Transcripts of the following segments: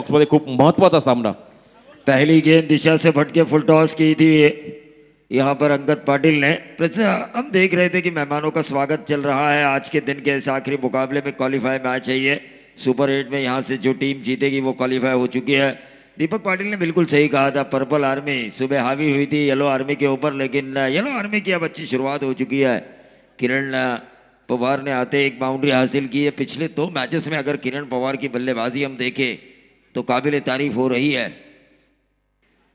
खूब महत्व था सामना पहली गेंद दिशा से भटके फुल टॉस की थी यहाँ पर अंगद पाटिल ने प्रश्न हम देख रहे थे कि मेहमानों का स्वागत चल रहा है आज के दिन के इस आखिरी मुकाबले में क्वालिफाई मैच है ये सुपर एट में यहाँ से जो टीम जीतेगी वो क्वालिफाई हो चुकी है दीपक पाटिल ने बिल्कुल सही कहा था पर्पल आर्मी सुबह हावी हुई थी येलो आर्मी के ऊपर लेकिन येलो uh, आर्मी की अब अच्छी शुरुआत हो चुकी है किरण uh, पवार ने आते एक बाउंड्री हासिल की है पिछले दो मैचेस में अगर किरण पवार की बल्लेबाजी हम देखें तो काबिल तारीफ हो रही है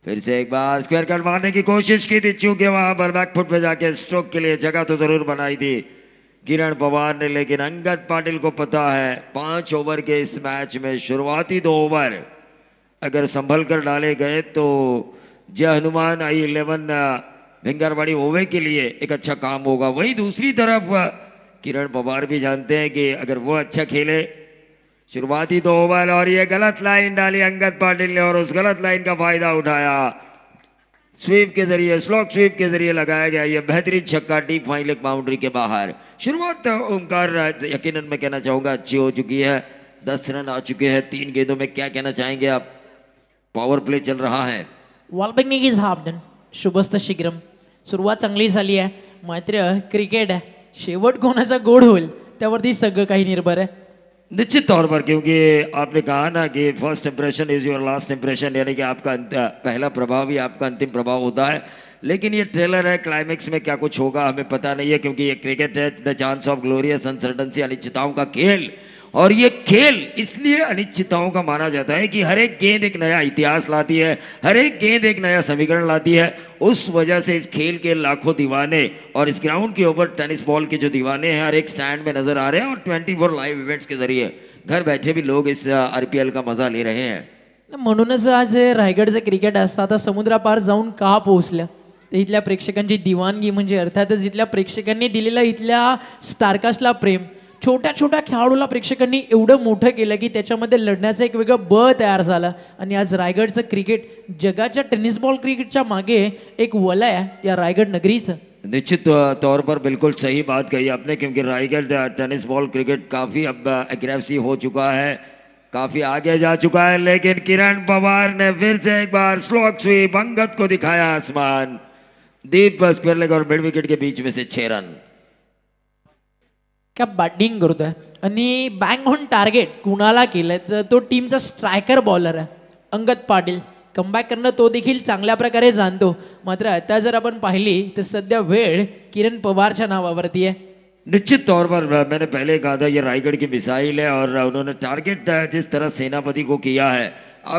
फिर से एक बार स्क्वायर कट मारने की कोशिश की थी चूंकि वहां पर बैकफुट पे जाके स्ट्रोक के लिए जगह तो जरूर बनाई थी किरण पवार ने लेकिन अंगद पाटिल को पता है पांच ओवर के इस मैच में शुरुआती दो ओवर अगर संभल कर डाले गए तो जय हनुमान आई इलेवन भिंगरवाड़ी ओवे के लिए एक अच्छा काम होगा वही दूसरी तरफ किरण पवार भी जानते हैं कि अगर वो अच्छा खेले शुरुआती दो ओवर और ये गलत लाइन डाली अंगद पाटिल ने और उस गलत लाइन का फायदा उठाया स्वीप के जरिए स्लॉक स्वीप के जरिए लगाया गया ये बेहतरीन छक्का डीप वाइन बाउंड्री के बाहर शुरुआत तो ओंकार यकीन मैं कहना चाहूंगा अच्छी हो चुकी है दस रन आ चुके हैं तीन गेंदों में क्या कहना चाहेंगे आप पावर प्ले चल रहा है शीघ्रम सुरुवात चांगली झाली मात्र क्रिकेट है शेवट को गोड होईल त्यावरती सगळं निर्भर है निश्चित तौर पर क्योंकि आपने कहा ना कि first impression is your last impression यानी कि आपका पहला प्रभाव ही आपका अंतिम प्रभाव होता है लेकिन ये ट्रेलर है क्लाइमेक्स में क्या कुछ होगा हमें पता नहीं है क्योंकि ये क्रिकेट है the chance of glorious uncertainty अनिश्चिताओं का खेल और ये खेल इसलिए अनिश्चितताओं का माना जाता है कि हर एक गेंद एक नया इतिहास लाती है हर एक गेंद एक नया समीकरण लाती है उस वजह से इस खेल के लाखों दीवाने और इस ग्राउंड के ऊपर टेनिस बॉल के जो दीवाने हैं हर एक स्टैंड में नजर आ रहे हैं और ट्वेंटी फोर लाइव इवेंट्स के जरिए घर बैठे भी लोग इस आरपीएल का मजा ले रहे हैं म्हणूनच आज रायगडचं क्रिकेट असतं आता समुद्रापार जाऊन का पोहोचलं तर इथल्या प्रेक्षकांची दिवाणगी म्हणजे अर्थातच इथल्या प्रेक्षकांनी दिलेलं इथल्या स्टारकास्टला प्रेम छोट्या छोट्या खेळाडूला प्रेक्षकांनी एवढं मोठं केलं की त्याच्यामध्ये लढण्याचं एक वेगळं बळ तयार झालं आणि आज रायगडचं क्रिकेट जगाच्या टेनिस बॉल क्रिकेटच्या मागे एक वलय या रायगड नगरीचं निश्चित तौर पर बिल्कुल सही बात कही आपने क्योंकि रायगढ़ टेनिस बॉल क्रिकेट काफ़ी अब एग्रेसिव हो चुका है काफ़ी आगे जा चुका है लेकिन किरण पवार ने फिर से एक बार स्लोक स्वीप अंगत को दिखाया आसमान दीप बस लेग और मिड विकेट के बीच में से छः रन क्या बॅटिंग करतोय आहे आणि बँक ऑन टार्गेट कुणाला केलं आहे तर तो टीमचा स्ट्रायकर बॉलर आहे अंगद पाटील कमबॅक करणं तो देखील चांगल्या प्रकारे जाणतो मात्र आता जर आपण पाहिली तर सध्या वेळ किरण पवारच्या नावावरती आहे निश्चित तौर पर मैंने पहले कहा था ये रायगढ़ की मिसाइल है और उन्होंने टारगेट जिस तरह सेनापति को किया है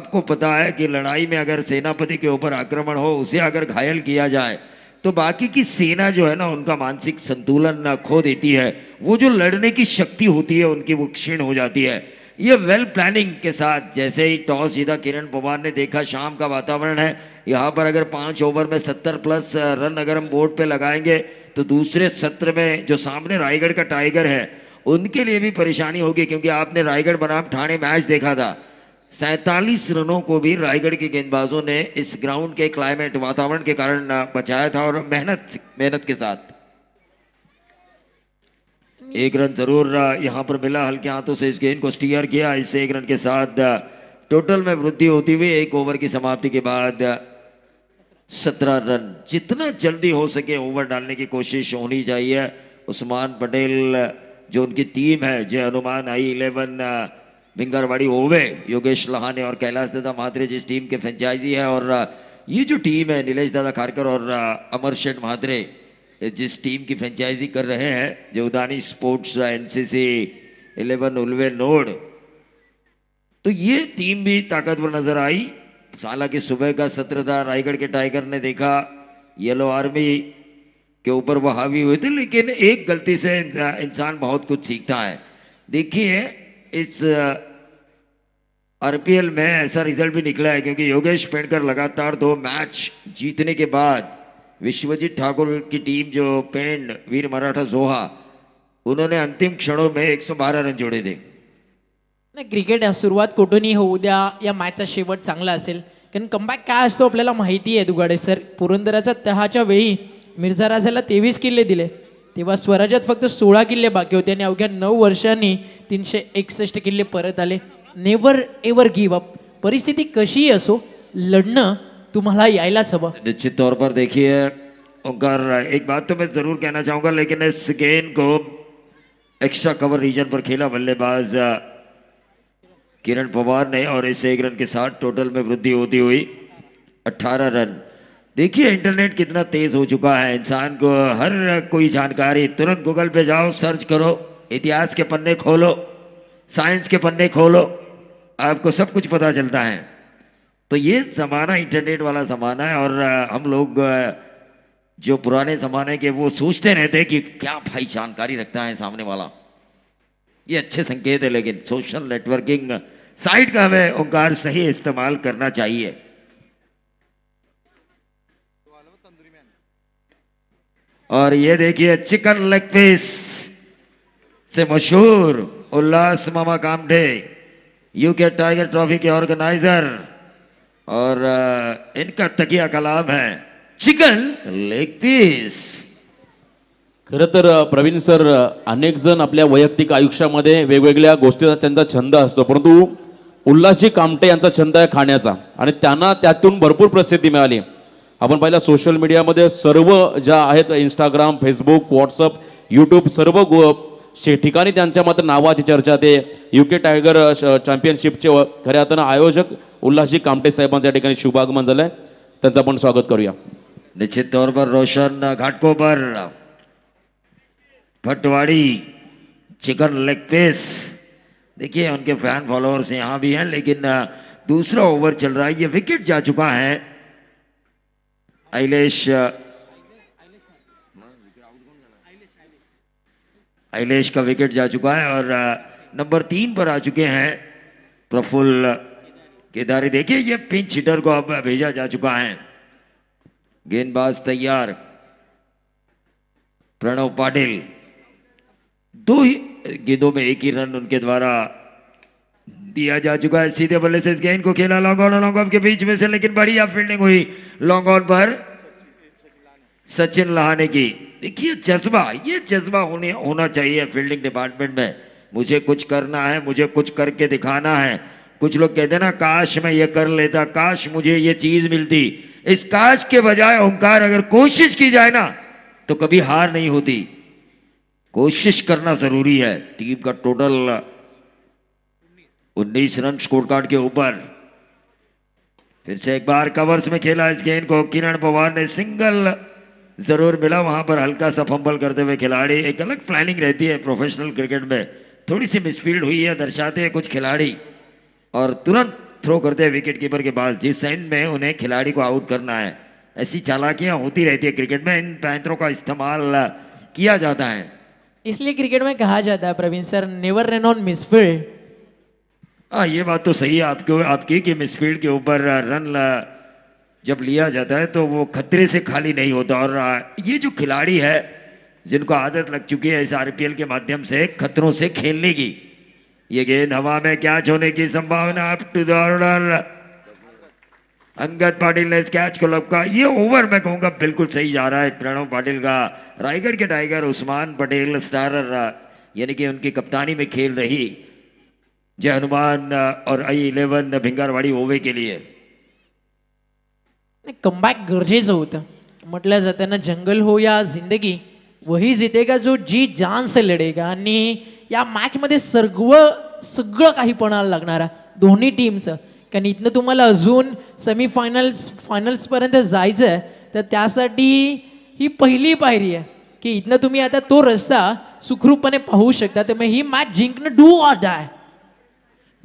आपको पता है कि लड़ाई में अगर सेनापति के ऊपर आक्रमण हो उसे अगर घायल किया जाए तो बाकी की सेना जो है ना उनका मानसिक संतुलन ना खो देती है वो जो लड़ने की शक्ति होती है उनकी वो क्षीण हो जाती है ये वेल प्लानिंग के साथ जैसे ही टॉस जीता किरण पवार ने देखा शाम का वातावरण है यहाँ पर अगर पाँच ओवर में सत्तर प्लस रन अगर हम बोर्ड पर लगाएंगे तो दूसरे सत्र में जो सामने रायगढ़ का टाइगर है उनके लिए भी परेशानी होगी क्योंकि आपने रायगढ़ बनाम ठाणे मैच देखा था सैतालीस रनों को भी रायगढ़ के गेंदबाजों ने इस ग्राउंड के क्लाइमेट वातावरण के कारण बचाया था और मेहनत मेहनत के साथ एक रन जरूर यहां पर मिला हल्के हाथों से इस गेंद को स्टीयर किया इससे एक रन के साथ टोटल में वृद्धि होती हुई एक ओवर की समाप्ति के बाद सत्रह रन जितना जल्दी हो सके ओवर डालने की कोशिश होनी चाहिए उस्मान पटेल जो उनकी टीम है जय हनुमान आई इलेवन बिंगरवाड़ी ओवे योगेश लहाने और कैलाश दादा महाद्रे जिस टीम के फ्रेंचाइजी है और ये जो टीम है नीलेश दादा खारकर और अमर शेठ महाद्रे जिस टीम की फ्रेंचाइजी कर रहे हैं Udani sports NCC eleven Ulwe node तो ये टीम भी ताकतवर नजर आई साला के सुबह का सत्र था रायगढ़ के टाइगर ने देखा येलो आर्मी के ऊपर वह हावी हुए थे लेकिन एक गलती से इंसान बहुत कुछ सीखता है देखिए इस आरपीएल में ऐसा रिजल्ट भी निकला है क्योंकि योगेश पेंडकर लगातार दो मैच जीतने के बाद विश्वजीत ठाकुर की टीम जो पेंड वीर मराठा जोहा उन्होंने अंतिम क्षणों में 112 रन जोडे दे नाही क्रिकेट सुरुवात कुठूनही होऊ द्या या मॅचचा शेवट चांगला असेल कारण कमबॅक काय असतो आपल्याला माहिती आहे दुगाडे सर पुरंदराच्या तहाच्या वेळी मिर्झा राजाला तेवीस किल्ले दिले तेव्हा स्वराज्यात फक्त सोळा किल्ले बाकी होते आणि अवघ्या नऊ वर्षांनी तीनशे एकसष्ट किल्ले परत आले नेवर एवर गिव अप परिस्थिति कशी असो लढणं तुम्हारा यायलाच हवं निश्चित तौर पर देखिए ओंकार एक बात तो मैं ज़रूर कहना चाहूंगा लेकिन इस गेंद को एक्स्ट्रा कवर रीजन पर खेला बल्लेबाज किरण पवार ने और इस एक रन के साथ टोटल में वृद्धि होती हुई 18 रन देखिए इंटरनेट कितना तेज़ हो चुका है इंसान को हर कोई जानकारी तुरंत गूगल पे जाओ सर्च करो इतिहास के पन्ने खोलो साइंस के पन्ने खोलो आपको सब कुछ पता चलता है तो ये ज़माना इंटरनेट वाला ज़माना है और हम लोग जो पुराने ज़माने के वो सोचते रहते कि क्या भाई जानकारी रखता है सामने वाला ये अच्छे संकेत है लेकिन सोशल नेटवर्किंग साइट का हमें ओंकार सही इस्तेमाल करना चाहिए और ये देखिए चिकन लेग पीस से मशहूर Ullas Mama Kamthe U tiger trophy के ऑर्गेनाइजर और इनका तकिया कलाम है चिकन लेग पीस खरं तर प्रवीण सर अनेक जण आपल्या वैयक्तिक आयुष्यामध्ये वेगवेगळ्या गोष्टीचा त्यांचा छंद असतो परंतु उल्हासजी कामटे यांचा छंद आहे खाण्याचा आणि त्यांना त्यातून भरपूर प्रसिद्धी मिळाली आपण पाहिलं सोशल मीडियामध्ये सर्व ज्या आहेत इंस्टाग्राम फेसबुक व्हॉट्सअप यूट्यूब सर्व गो ठिकाणी त्यांच्या मात्र नावाची चर्चा ते यू के टायगर चॅम्पियनशिपचे खऱ्या अर्थानं आयोजक उल्हासजी कामटे साहेबांच्या या ठिकाणी शुभागमन झालं आहे त्यांचं आपण स्वागत करूया निश्चित तौरवर Roshan Ghatkopar Bhatwadi chicken leg piece देखिए उनके फैन फॉलोअर्स यहाँ भी हैं लेकिन दूसरा ओवर चल रहा है ये विकेट जा चुका है अहिलेश अलेश का विकेट जा चुका है और नंबर तीन पर आ चुके हैं प्रफुल्ल केदारी देखिए ये पिंच हिटर को अब भेजा जा चुका है गेंदबाज तैयार प्रणव पाटिल दो ही गेंदों में एक ही रन उनके द्वारा दिया जा चुका है सीधे बल्ले से इस गेंद को खेला लॉन्ग ऑन लॉन्ग ऑफ के बीच में से लेकिन बढ़िया फील्डिंग हुई लॉन्ग ऑन पर सचिन लहाने की देखिए जज्बा ये जज्बा होने होना चाहिए फील्डिंग डिपार्टमेंट में मुझे कुछ करना है मुझे कुछ करके दिखाना है कुछ लोग कहते ना काश मैं ये कर लेता काश मुझे ये चीज मिलती इस काश के बजाय ओंकार अगर कोशिश की जाए ना तो कभी हार नहीं होती कोशिश करना जरूरी है टीम का टोटल उन्नीस रन स्कोर कार्ड के ऊपर फिर से एक बार कवर्स में खेला इस गेंद को किरण पवार ने सिंगल ज़रूर मिला वहां पर हल्का सा फंबल करते हुए खिलाड़ी एक अलग प्लानिंग रहती है प्रोफेशनल क्रिकेट में थोड़ी सी मिसफील्ड हुई है दर्शाते हैं कुछ खिलाड़ी और तुरंत थ्रो करते हैं विकेट कीपर के पास जिस एंड में उन्हें खिलाड़ी को आउट करना है ऐसी चालाकियां होती रहती है क्रिकेट में इन पैंतरों का इस्तेमाल किया जाता है इसलिए क्रिकेट में कहा जाता है Praveen sir never run on misfield हाँ ये बात तो सही है आपके आपकी कि मिसफील्ड के ऊपर रन जब लिया जाता है तो वो खतरे से खाली नहीं होता और ये जो खिलाड़ी है जिनको आदत लग चुकी है इस आर के माध्यम से खतरों से खेलने की ये गेंद हवा में कैच होने की संभावना अप टू अंगद पाटिल ने इस कैच को लपका ये ओवर मैं कहूँगा बिल्कुल सही जा रहा है प्रणव पाटिल का रायगढ़ के टाइगर उस्मान पटेल स्टारर यानी कि उनकी कप्तानी में खेल रही जय हनुमान और आई इलेवन भिंगारवाड़ी ओवे के लिए कमबॅक गरजेचं होतं म्हटलं जाताना जंगल हो या जिंदगी वही जितेगा जो जी जान से लढेगा आणि या मॅचमध्ये सर्व सगळं काही पणाला लागणारा दोन्ही टीमचं कारण इथनं तुम्हाला अजून सेमीफायनल्स फायनल्सपर्यंत जायचं आहे तर त्यासाठी ही पहिली पायरी आहे की इथनं तुम्ही आता तो रस्ता सुखरूपपणे पाहू शकता तर मग ही मॅच जिंकणं डू ऑर आहे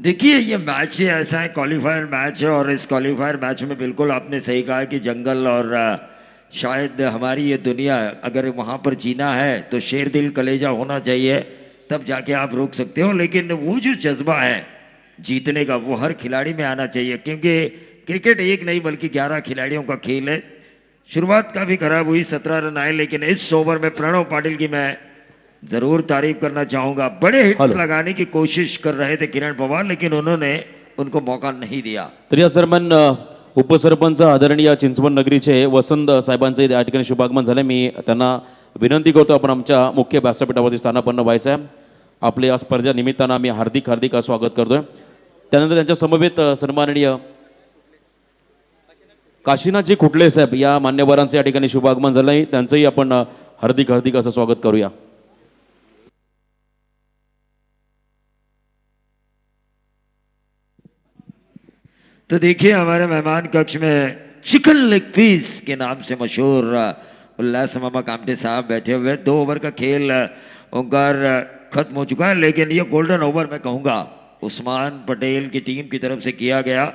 देखिए ये मैच ही ऐसा है क्वालिफायर मैच है और इस क्वालिफायर मैच में बिल्कुल आपने सही कहा कि जंगल और शायद हमारी ये दुनिया अगर वहाँ पर जीना है तो शेर दिल कलेजा होना चाहिए तब जाके आप रोक सकते हो लेकिन वो जो जज्बा है जीतने का वो हर खिलाड़ी में आना चाहिए क्योंकि क्रिकेट एक नहीं बल्कि ग्यारह खिलाड़ियों का खेल है शुरुआत काफ़ी खराब हुई सत्रह रन आए लेकिन इस ओवर में प्रणव पाटिल की मैं जरूर तारीफ करना चाहूंगा बड़े हिट्स लगाने की कोशिश कर रहे थे किरण पवार लेकिन उन्होंने उनको मौका नहीं दिया तर उपसरपंच आदरणीय चिंचवण नगरीचे वसंत साहेबांचे या ठिकाणी शुभागमन झाले मी त्यांना विनंती करतो आपण आमच्या मुख्य व्यासपीठावरती स्थानापन्न व्हायचं आहे आपले या स्पर्धा निमित्तानं आम्ही हार्दिक हार्दिक स्वागत करतोय त्यानंतर त्यांच्या समवेत सन्माननीय काशीनाथजी खुटले साहेब या मान्यवरांचे या ठिकाणी शुभागमन झालं आहे त्यांचंही आपण हार्दिक हार्दिक असं स्वागत करूया तो देखिए हमारे मेहमान कक्ष में चिकन लेग पीस के नाम से मशहूर उल्लास मामा कामटे साहब बैठे हुए दो ओवर का खेल ओंकार खत्म हो चुका है लेकिन ये गोल्डन ओवर मैं कहूँगा उस्मान पटेल की टीम की तरफ से किया गया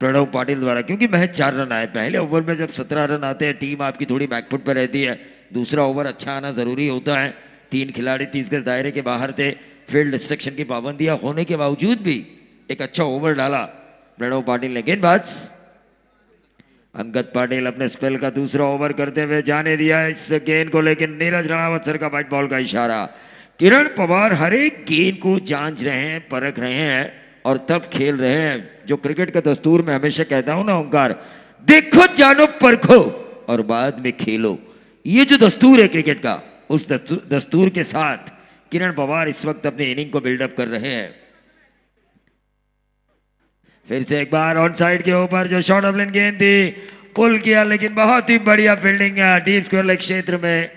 प्रणव पाटिल द्वारा क्योंकि महज चार रन आए पहले ओवर में जब सत्रह रन आते हैं टीम आपकी थोड़ी बैकफुट पर रहती है दूसरा ओवर अच्छा आना ज़रूरी होता है तीन खिलाड़ी तीस गज दायरे के बाहर थे फील्ड डिस्ट्रक्शन की पाबंदियां होने के बावजूद भी एक अच्छा ओवर डाला प्रणव पाटिल ने गेंदबाज अंगद पाटिल अपने स्पेल का दूसरा ओवर करते हुए जाने दिया इस गेंद को लेकिन नीरज रणावत सर का वाइट बॉल का इशारा किरण पवार हर एक गेंद को जांच रहे हैं परख रहे हैं और तब खेल रहे हैं जो क्रिकेट का दस्तूर में हमेशा कहता हूं ना ओंकार देखो जानो परखो और बाद में खेलो ये जो दस्तूर है क्रिकेट का उस दस्तूर के साथ किरण पवार इस वक्त अपने इनिंग को बिल्डअप कर रहे हैं फिर से एक बार ऑन साइड के ऊपर जो शॉर्ट ऑफ लेन गेंद थी पुल किया लेकिन बहुत ही बढ़िया फील्डिंग डीप लेग क्षेत्र में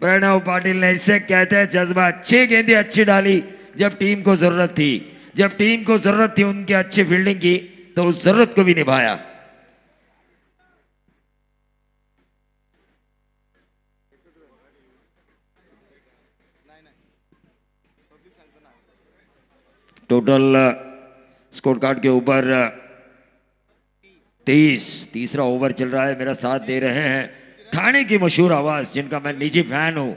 प्रणव पाटिल ने इसे कहते हैं जज्बा अच्छी गेंदी अच्छी डाली जब टीम को जरूरत थी जब टीम को जरूरत थी उनके अच्छी फील्डिंग की तो उस जरूरत को भी निभाया टोटल स्कोर कार्ड के ऊपर uh, तेईस तीसरा ओवर चल रहा है मेरा साथ दे रहे हैं ठाणे की मशहूर आवाज़ जिनका मैं निजी फैन हूँ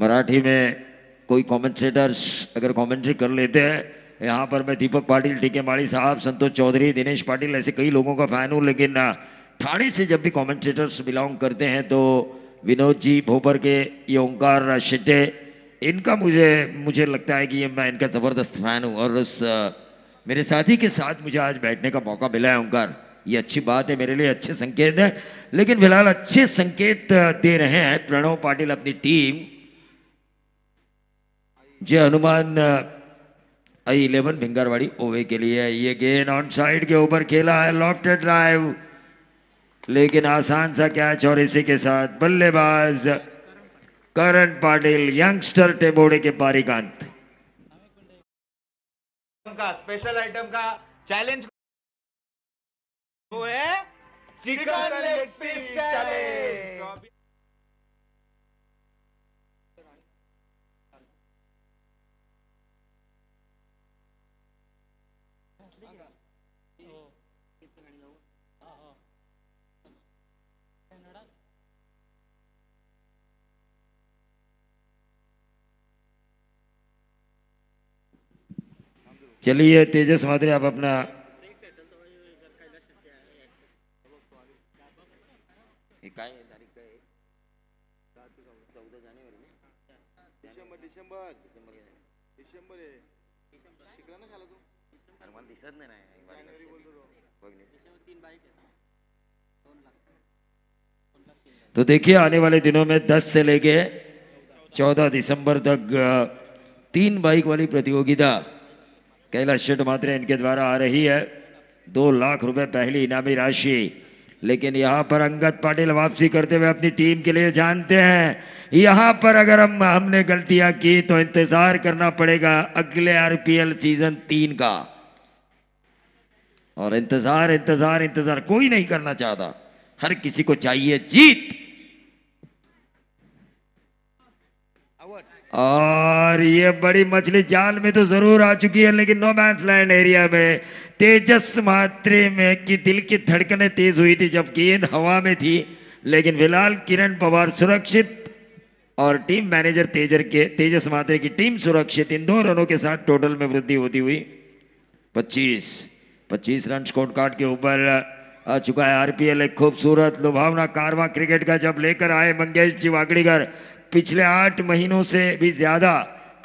मराठी में कोई कमेंट्रेटर्स अगर कमेंट्री कर लेते हैं यहाँ पर मैं दीपक पाटिल टी के माड़ी साहब संतोष चौधरी दिनेश पाटिल ऐसे कई लोगों का फ़ैन हूँ लेकिन uh, ठाणे से जब भी कॉमेंट्रेटर्स बिलोंग करते हैं तो विनोद जी भोपर के ये ओंकार uh, शेट्टे इनका मुझे मुझे लगता है कि ये मैं इनका ज़बरदस्त फ़ैन हूँ और उस मेरे साथी के साथ मुझे आज बैठने का मौका मिला है ओंकार ये अच्छी बात है मेरे लिए अच्छे संकेत है लेकिन फिलहाल अच्छे संकेत दे रहे हैं प्रणव पाटिल अपनी टीम जे हनुमान आई इलेवन भिंगारवाड़ी ओवे के लिए ये गेंद ऑन साइड के ऊपर खेला है लॉफ्टेड ड्राइव लेकिन आसान सा कैच और इसी के साथ बल्लेबाज करण पाटिल यंगस्टर टेबोड़े के पारिकांत का स्पेशल आइटम का चैलेंज वो है चिकन लेग पीस चैलेंज चलिए तेजस मादरे आप अपना तो देखिए आने वाले दिनों में 10 से लेके 14 दिसंबर तक तीन बाइक वाली प्रतियोगिता कैलाश शेट मात्रे इनके द्वारा आ रही है दो लाख रुपए पहली इनामी राशि लेकिन यहाँ पर अंगत पाटिल वापसी करते हुए अपनी टीम के लिए जानते हैं यहाँ पर अगर हम हमने गलतियाँ की तो इंतज़ार करना पड़ेगा अगले आरपीएल सीजन तीन का और इंतज़ार इंतज़ार इंतज़ार कोई नहीं करना चाहता हर किसी को चाहिए जीत और ये बड़ी मछली जाल में तो जरूर आ चुकी है लेकिन नो मैंस लैंड एरिया में तेजस मात्रे में कि दिल की धड़कने तेज हुई थी जब गेंद हवा में थी लेकिन फिलहाल किरण पवार सुरक्षित और टीम मैनेजर तेजर के तेजस मात्रे की टीम सुरक्षित इन दो रनों के साथ टोटल में वृद्धि होती हुई 25 25 रन स्कोर कार्ड के ऊपर आ चुका है आरपीएल एक खूबसूरत लुभावना कारवा क्रिकेट का जब लेकर आए मंगेश जी वाकड़ीकर पिछले आठ महीनों से भी ज़्यादा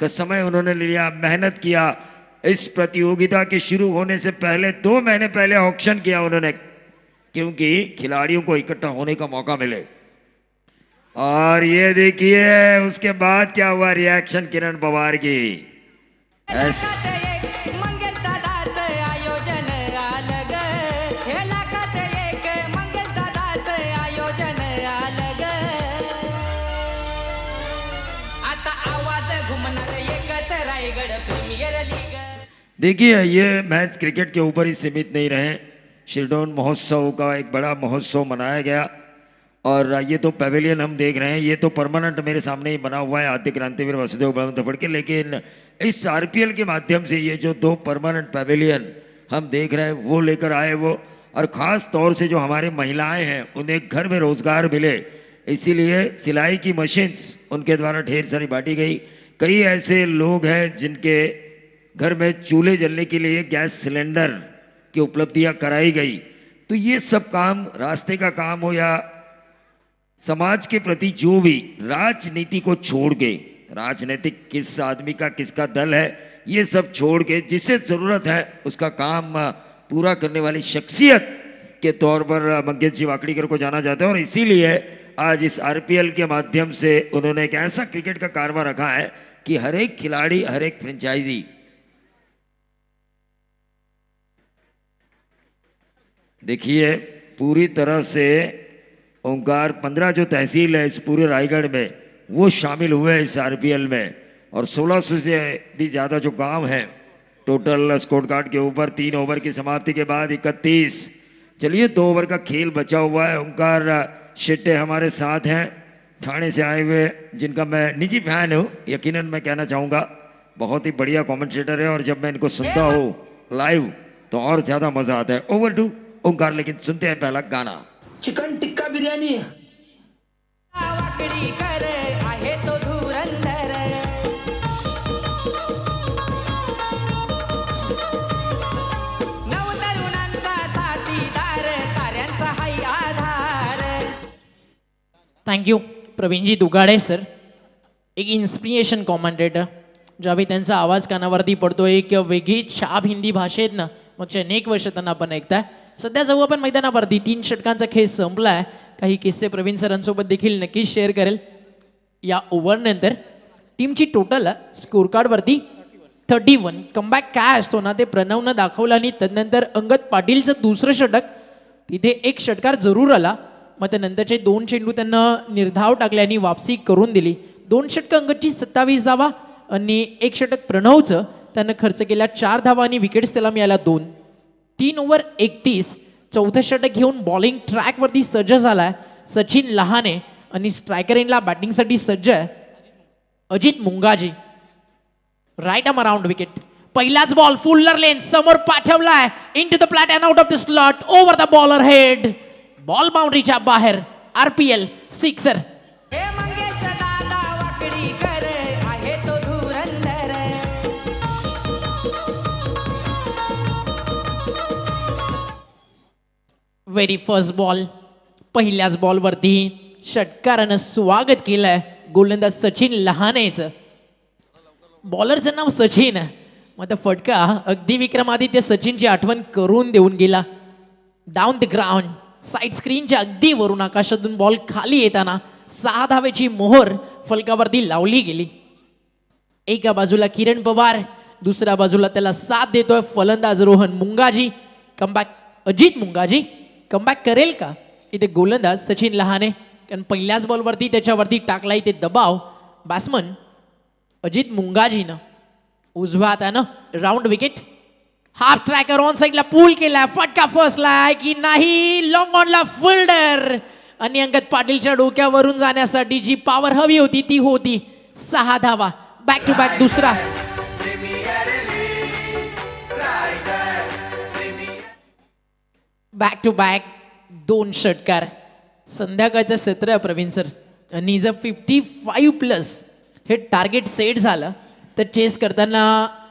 का समय उन्होंने लिया मेहनत किया इस प्रतियोगिता के शुरू होने से पहले दो महीने पहले ऑक्शन किया उन्होंने क्योंकि खिलाड़ियों को इकट्ठा होने का मौका मिले और ये देखिए उसके बाद क्या हुआ रिएक्शन किरण पवार की ऐसे देखिए ये मैच क्रिकेट के ऊपर ही सीमित नहीं रहे शिरडोन महोत्सव का एक बड़ा महोत्सव मनाया गया और ये तो पवेलियन हम देख रहे हैं ये तो परमानेंट मेरे सामने ही बना हुआ है आद्य क्रांतिवीर वसुदेव बलम थपड़ के लेकिन इस आर के माध्यम से ये जो दो परमानेंट पवेलियन हम देख रहे हैं वो लेकर आए वो और ख़ास तौर से जो हमारे महिलाएं हैं उन्हें घर में रोज़गार मिले इसीलिए सिलाई की मशीन्स उनके द्वारा ढेर सारी बांटी गई कई ऐसे लोग हैं जिनके घर में चूल्हे जलने के लिए गैस सिलेंडर की उपलब्धियाँ कराई गई तो ये सब काम रास्ते का काम हो या समाज के प्रति जो भी राजनीति को छोड़ के राजनीतिक किस आदमी का किसका दल है ये सब छोड़ के जिसे ज़रूरत है उसका काम पूरा करने वाली शख्सियत के तौर पर मंगेश जी वाकड़ीकर को जाना जाता है और इसीलिए आज इस आरपीएल के माध्यम से उन्होंने एक ऐसा क्रिकेट का कारवा रखा है कि हर एक खिलाड़ी हर एक फ्रेंचाइजी देखिए पूरी तरह से ओंकार पंद्रह जो तहसील है इस पूरे रायगढ़ में वो शामिल हुए हैं इस आर में और 1600 से भी ज़्यादा जो गांव हैं टोटल स्कोर कार्ड के ऊपर तीन ओवर की समाप्ति के बाद इकतीस चलिए दो ओवर का खेल बचा हुआ है ओंकार शिट्टे हमारे साथ हैं थाने से आए हुए जिनका मैं निजी फैन हूँ यकीन मैं कहना चाहूँगा बहुत ही बढ़िया कॉमेंटेटर है और जब मैं इनको सुनता हूँ लाइव तो और ज़्यादा मज़ा आता है ओवर टू ओंकार लेकिन सुनते हैं पहला गाना चिकन टिक्का बिरयानी आहे तो थँक्यू प्रवीणजी दुगाडे सर एक इन्स्पिरेशन कॉमेंटेटर ज्यावेळी त्यांचा आवाज कानावरती पडतो एक वेगळी शाप हिंदी भाषेत ना मग अनेक वर्ष त्यांना आपण ऐकताय सध्या जाऊ आपण मैदानावरती तीन षटकांचा खेळ संपलाय काही किस्से प्रवीण सरांसोबत देखील नक्कीच शेअर करेल या ओव्हरनंतर टीमची टोटल स्कोर वरती थर्टी वन कमबॅक काय असतो ना ते प्रणवनं दाखवलं आणि त्यानंतर अंगद पाटीलचं दुसरं षटक तिथे एक षटकार जरूर आला मग त्यानंतरचे दोन चेंडू त्यांना निर्धाव टाकले आणि वापसी करून दिली दोन षटकं अंगदची सत्तावीस धावा आणि एक षटक प्रणवचं त्यानं खर्च केला चार धावा आणि विकेट्स त्याला मिळाला दोन तीन ओव्हर एकतीस चौथं षटक घेऊन बॉलिंग ट्रॅकवरती सज्ज झालाय सचिन लहाने आणि स्ट्रायकर इनला बॅटिंगसाठी सज्ज Ajit Mungaji right um around wicket पहिलाच बॉल फुल्लर लेन समोर पाठवलाय into the flat and out of the slot over the bowler head ball बाउंड्रीच्या बाहेर RPL sixer very first ball पहिल्याच बॉलवरती षटकारानं स्वागत केलं गोलंदाज सचिन लहानेच बॉलरचं नाव सचिन मग तर फटका अगदी विक्रमादित्य सचिनची आठवण करून देऊन गेला डाऊन द ग्राउंड साईड स्क्रीनच्या अगदी वरून आकाशातून बॉल खाली येताना सहा धावेची मोहर फलकावरती लावली गेली एका बाजूला किरण पवार दुसऱ्या बाजूला त्याला साथ देतोय फलंदाज रोहन मुंगाजी कमबॅक अजित मुंगाजी कमबॅक करेल का इथे गोलंदाज सचिन लहाने कारण पहिल्याच बॉलवरती त्याच्यावरती टाकला इथे दबाव बॅट्समन अजित मुंगाजीनं उजव्या ना round wicket half tracker on साईडला पूल केला फटका फसलाय की नाही लॉंग ऑनला फिल्डर आणि अंगत पाटीलच्या डोक्यावरून जाण्यासाठी जी पॉवर हवी होती ती होती सहा धावा बॅक टू बॅक दुसरा बॅक टू बॅक दोन षटकार संध्याकाळचं सत्र आहे प्रवीण सर आणि जर फिफ्टी फाईव्ह प्लस हे टार्गेट सेट झालं तर चेस करताना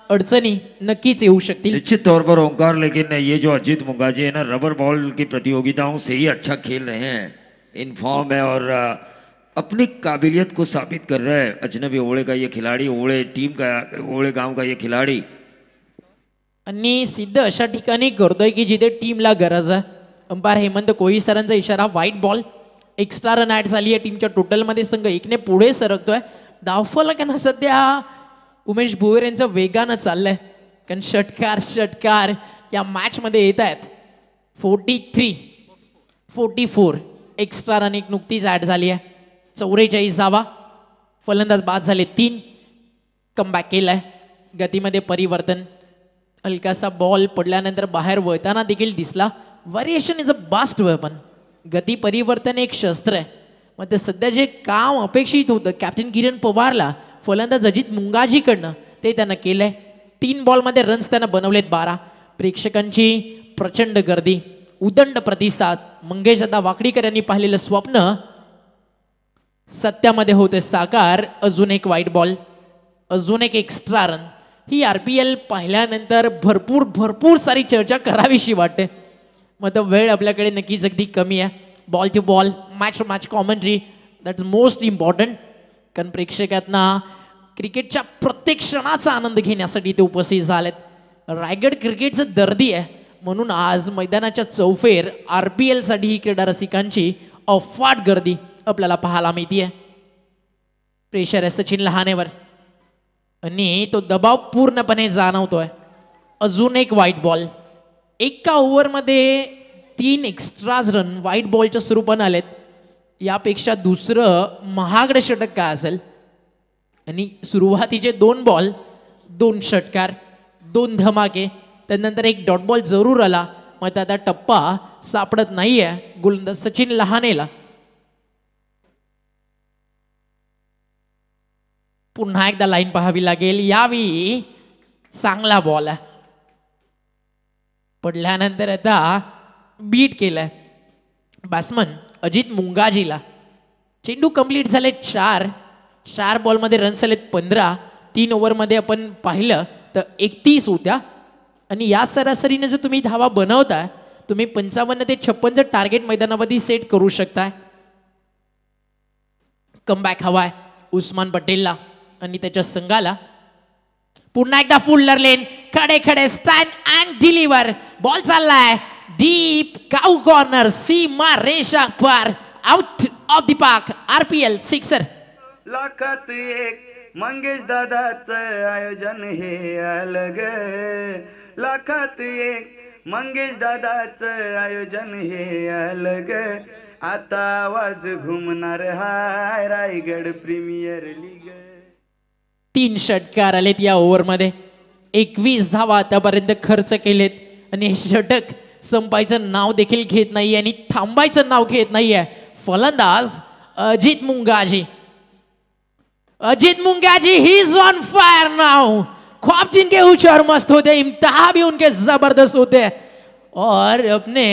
अडचणी नक्कीच येऊ सकती निश्चित तौर पर ओंकार लेकिन ये जो अजित मुंगाजी है ना रबर बॉल की प्रतियोगिताओं से ही अच्छा खेल रहे हैं इन फॉर्म है और अपनी काबिलियत को साबित कर रहे हैं अजनबी ओड़े का ये खिलाड़ी ओळे टीम का ओळे गाव का ये खिलाड़ी आणि सिद्ध अशा ठिकाणी करतोय की जिथे टीमला गरज आहे अंपायर हेमंत कोळी सरांचा इशारा white ball extra run add झाली आहे टीमच्या टोटलमध्ये संघ एकने पुढे सरकतोय धावफलकांना सध्या उमेश भुवेर यांचं वेगानं चाललंय कारण षटकार षटकार या मॅचमध्ये येत आहेत forty three forty four extra run एक नुकतीच ॲड झाली आहे चौवेचाळीस धावा फलंदाज बाद झाले तीन कमबॅक केलं आहे गतीमध्ये परिवर्तन हलकासा बॉल पडल्यानंतर बाहेर वळताना देखील दिसला variation is a best weapon गती परिवर्तन एक शस्त्र आहे मग ते सध्या जे काम अपेक्षित होतं कॅप्टन किरण पवारला फलंदाज अजित मुंगाजीकडनं ते त्यांना केलं आहे तीन बॉलमध्ये रन्स त्यांना बनवलेत बारा प्रेक्षकांची प्रचंड गर्दी उदंड प्रतिसाद मंगेश दादा वाकडीकर यांनी पाहिलेलं स्वप्न सत्यामध्ये होते साकार अजून एक वाईट बॉल अजून एक एक्स्ट्रा रन ही आर पी एल पाहिल्यानंतर भरपूर भरपूर सारी चर्चा करावीशी वाटते मग तर वेळ आपल्याकडे नक्कीच अगदी कमी आहे ball to ball match to match commentary is most important कारण प्रेक्षकांना क्रिकेटच्या प्रत्येक क्षणाचा आनंद घेण्यासाठी ते उपस्थित झालेत रायगड क्रिकेटचं दर्दी आहे म्हणून आज मैदानाच्या चौफेर आर पी एलसाठी ही क्रीडा रसिकांची अफाट गर्दी आपल्याला पाहायला आहे प्रेशर आहे सचिन लहानेवर आणि तो दबाव पूर्णपणे जाणवतोय अजून एक व्हाईट बॉल एका ओव्हरमध्ये तीन एक्स्ट्राज रन व्हाईट बॉलच्या स्वरूपानं आलेत यापेक्षा दुसरं महागडं षटक काय असेल आणि सुरुवातीचे दोन बॉल दोन षटकार दोन धमाके त्यानंतर एक डॉट बॉल जरूर आला मग त्याचा टप्पा सापडत नाही आहे गोलंदाज सचिन लहानेला पुन्हा एकदा लाईन पहावी लागेल यावेळी चांगला बॉल आहे पडल्यानंतर आता बीट केलाय बॅट्समन अजित मुंगाजीला चेंडू कंप्लीट झाले चार चार बॉलमध्ये रन्स आलेत पंधरा तीन ओव्हरमध्ये आपण पाहिलं तर एकतीस होत्या आणि या सरासरीनं जर तुम्ही धावा बनवताय तुम्ही पंचावन्न ते छप्पनचं टार्गेट मैदानामध्ये सेट करू शकताय कमबॅक हवाय उस्मान पटेलला आणि त्याच्या संघाला पुन्हा एकदा फुल्लर लेन खडे खडे स्टँड अँड डिलिव्हर बॉल चाललाय डीप काऊ कॉर्नर सीमा रेषा पार out of the park RPL sixer लाखात एक मंगेश दादाच आयोजन हे अलग लाखात एक मंगेश दादाच आयोजन हे अलग आता आवाज घुमणार हाय रायगड प्रीमियर लीग तीन षटकार आलेत या ओव्हरमध्ये एकवीस धावा आतापर्यंत खर्च केलेत आणि हे षटक संपायचं नाव देखील घेत नाही आणि थांबायचं नाव घेत नाही आहे फलंदाज Ajit Mungaji Ajit Mungaji he is on fire नाव ख्वाब जिनके उचार मस्त होते इम्तहा भी उनके जबरदस्त होते और अपने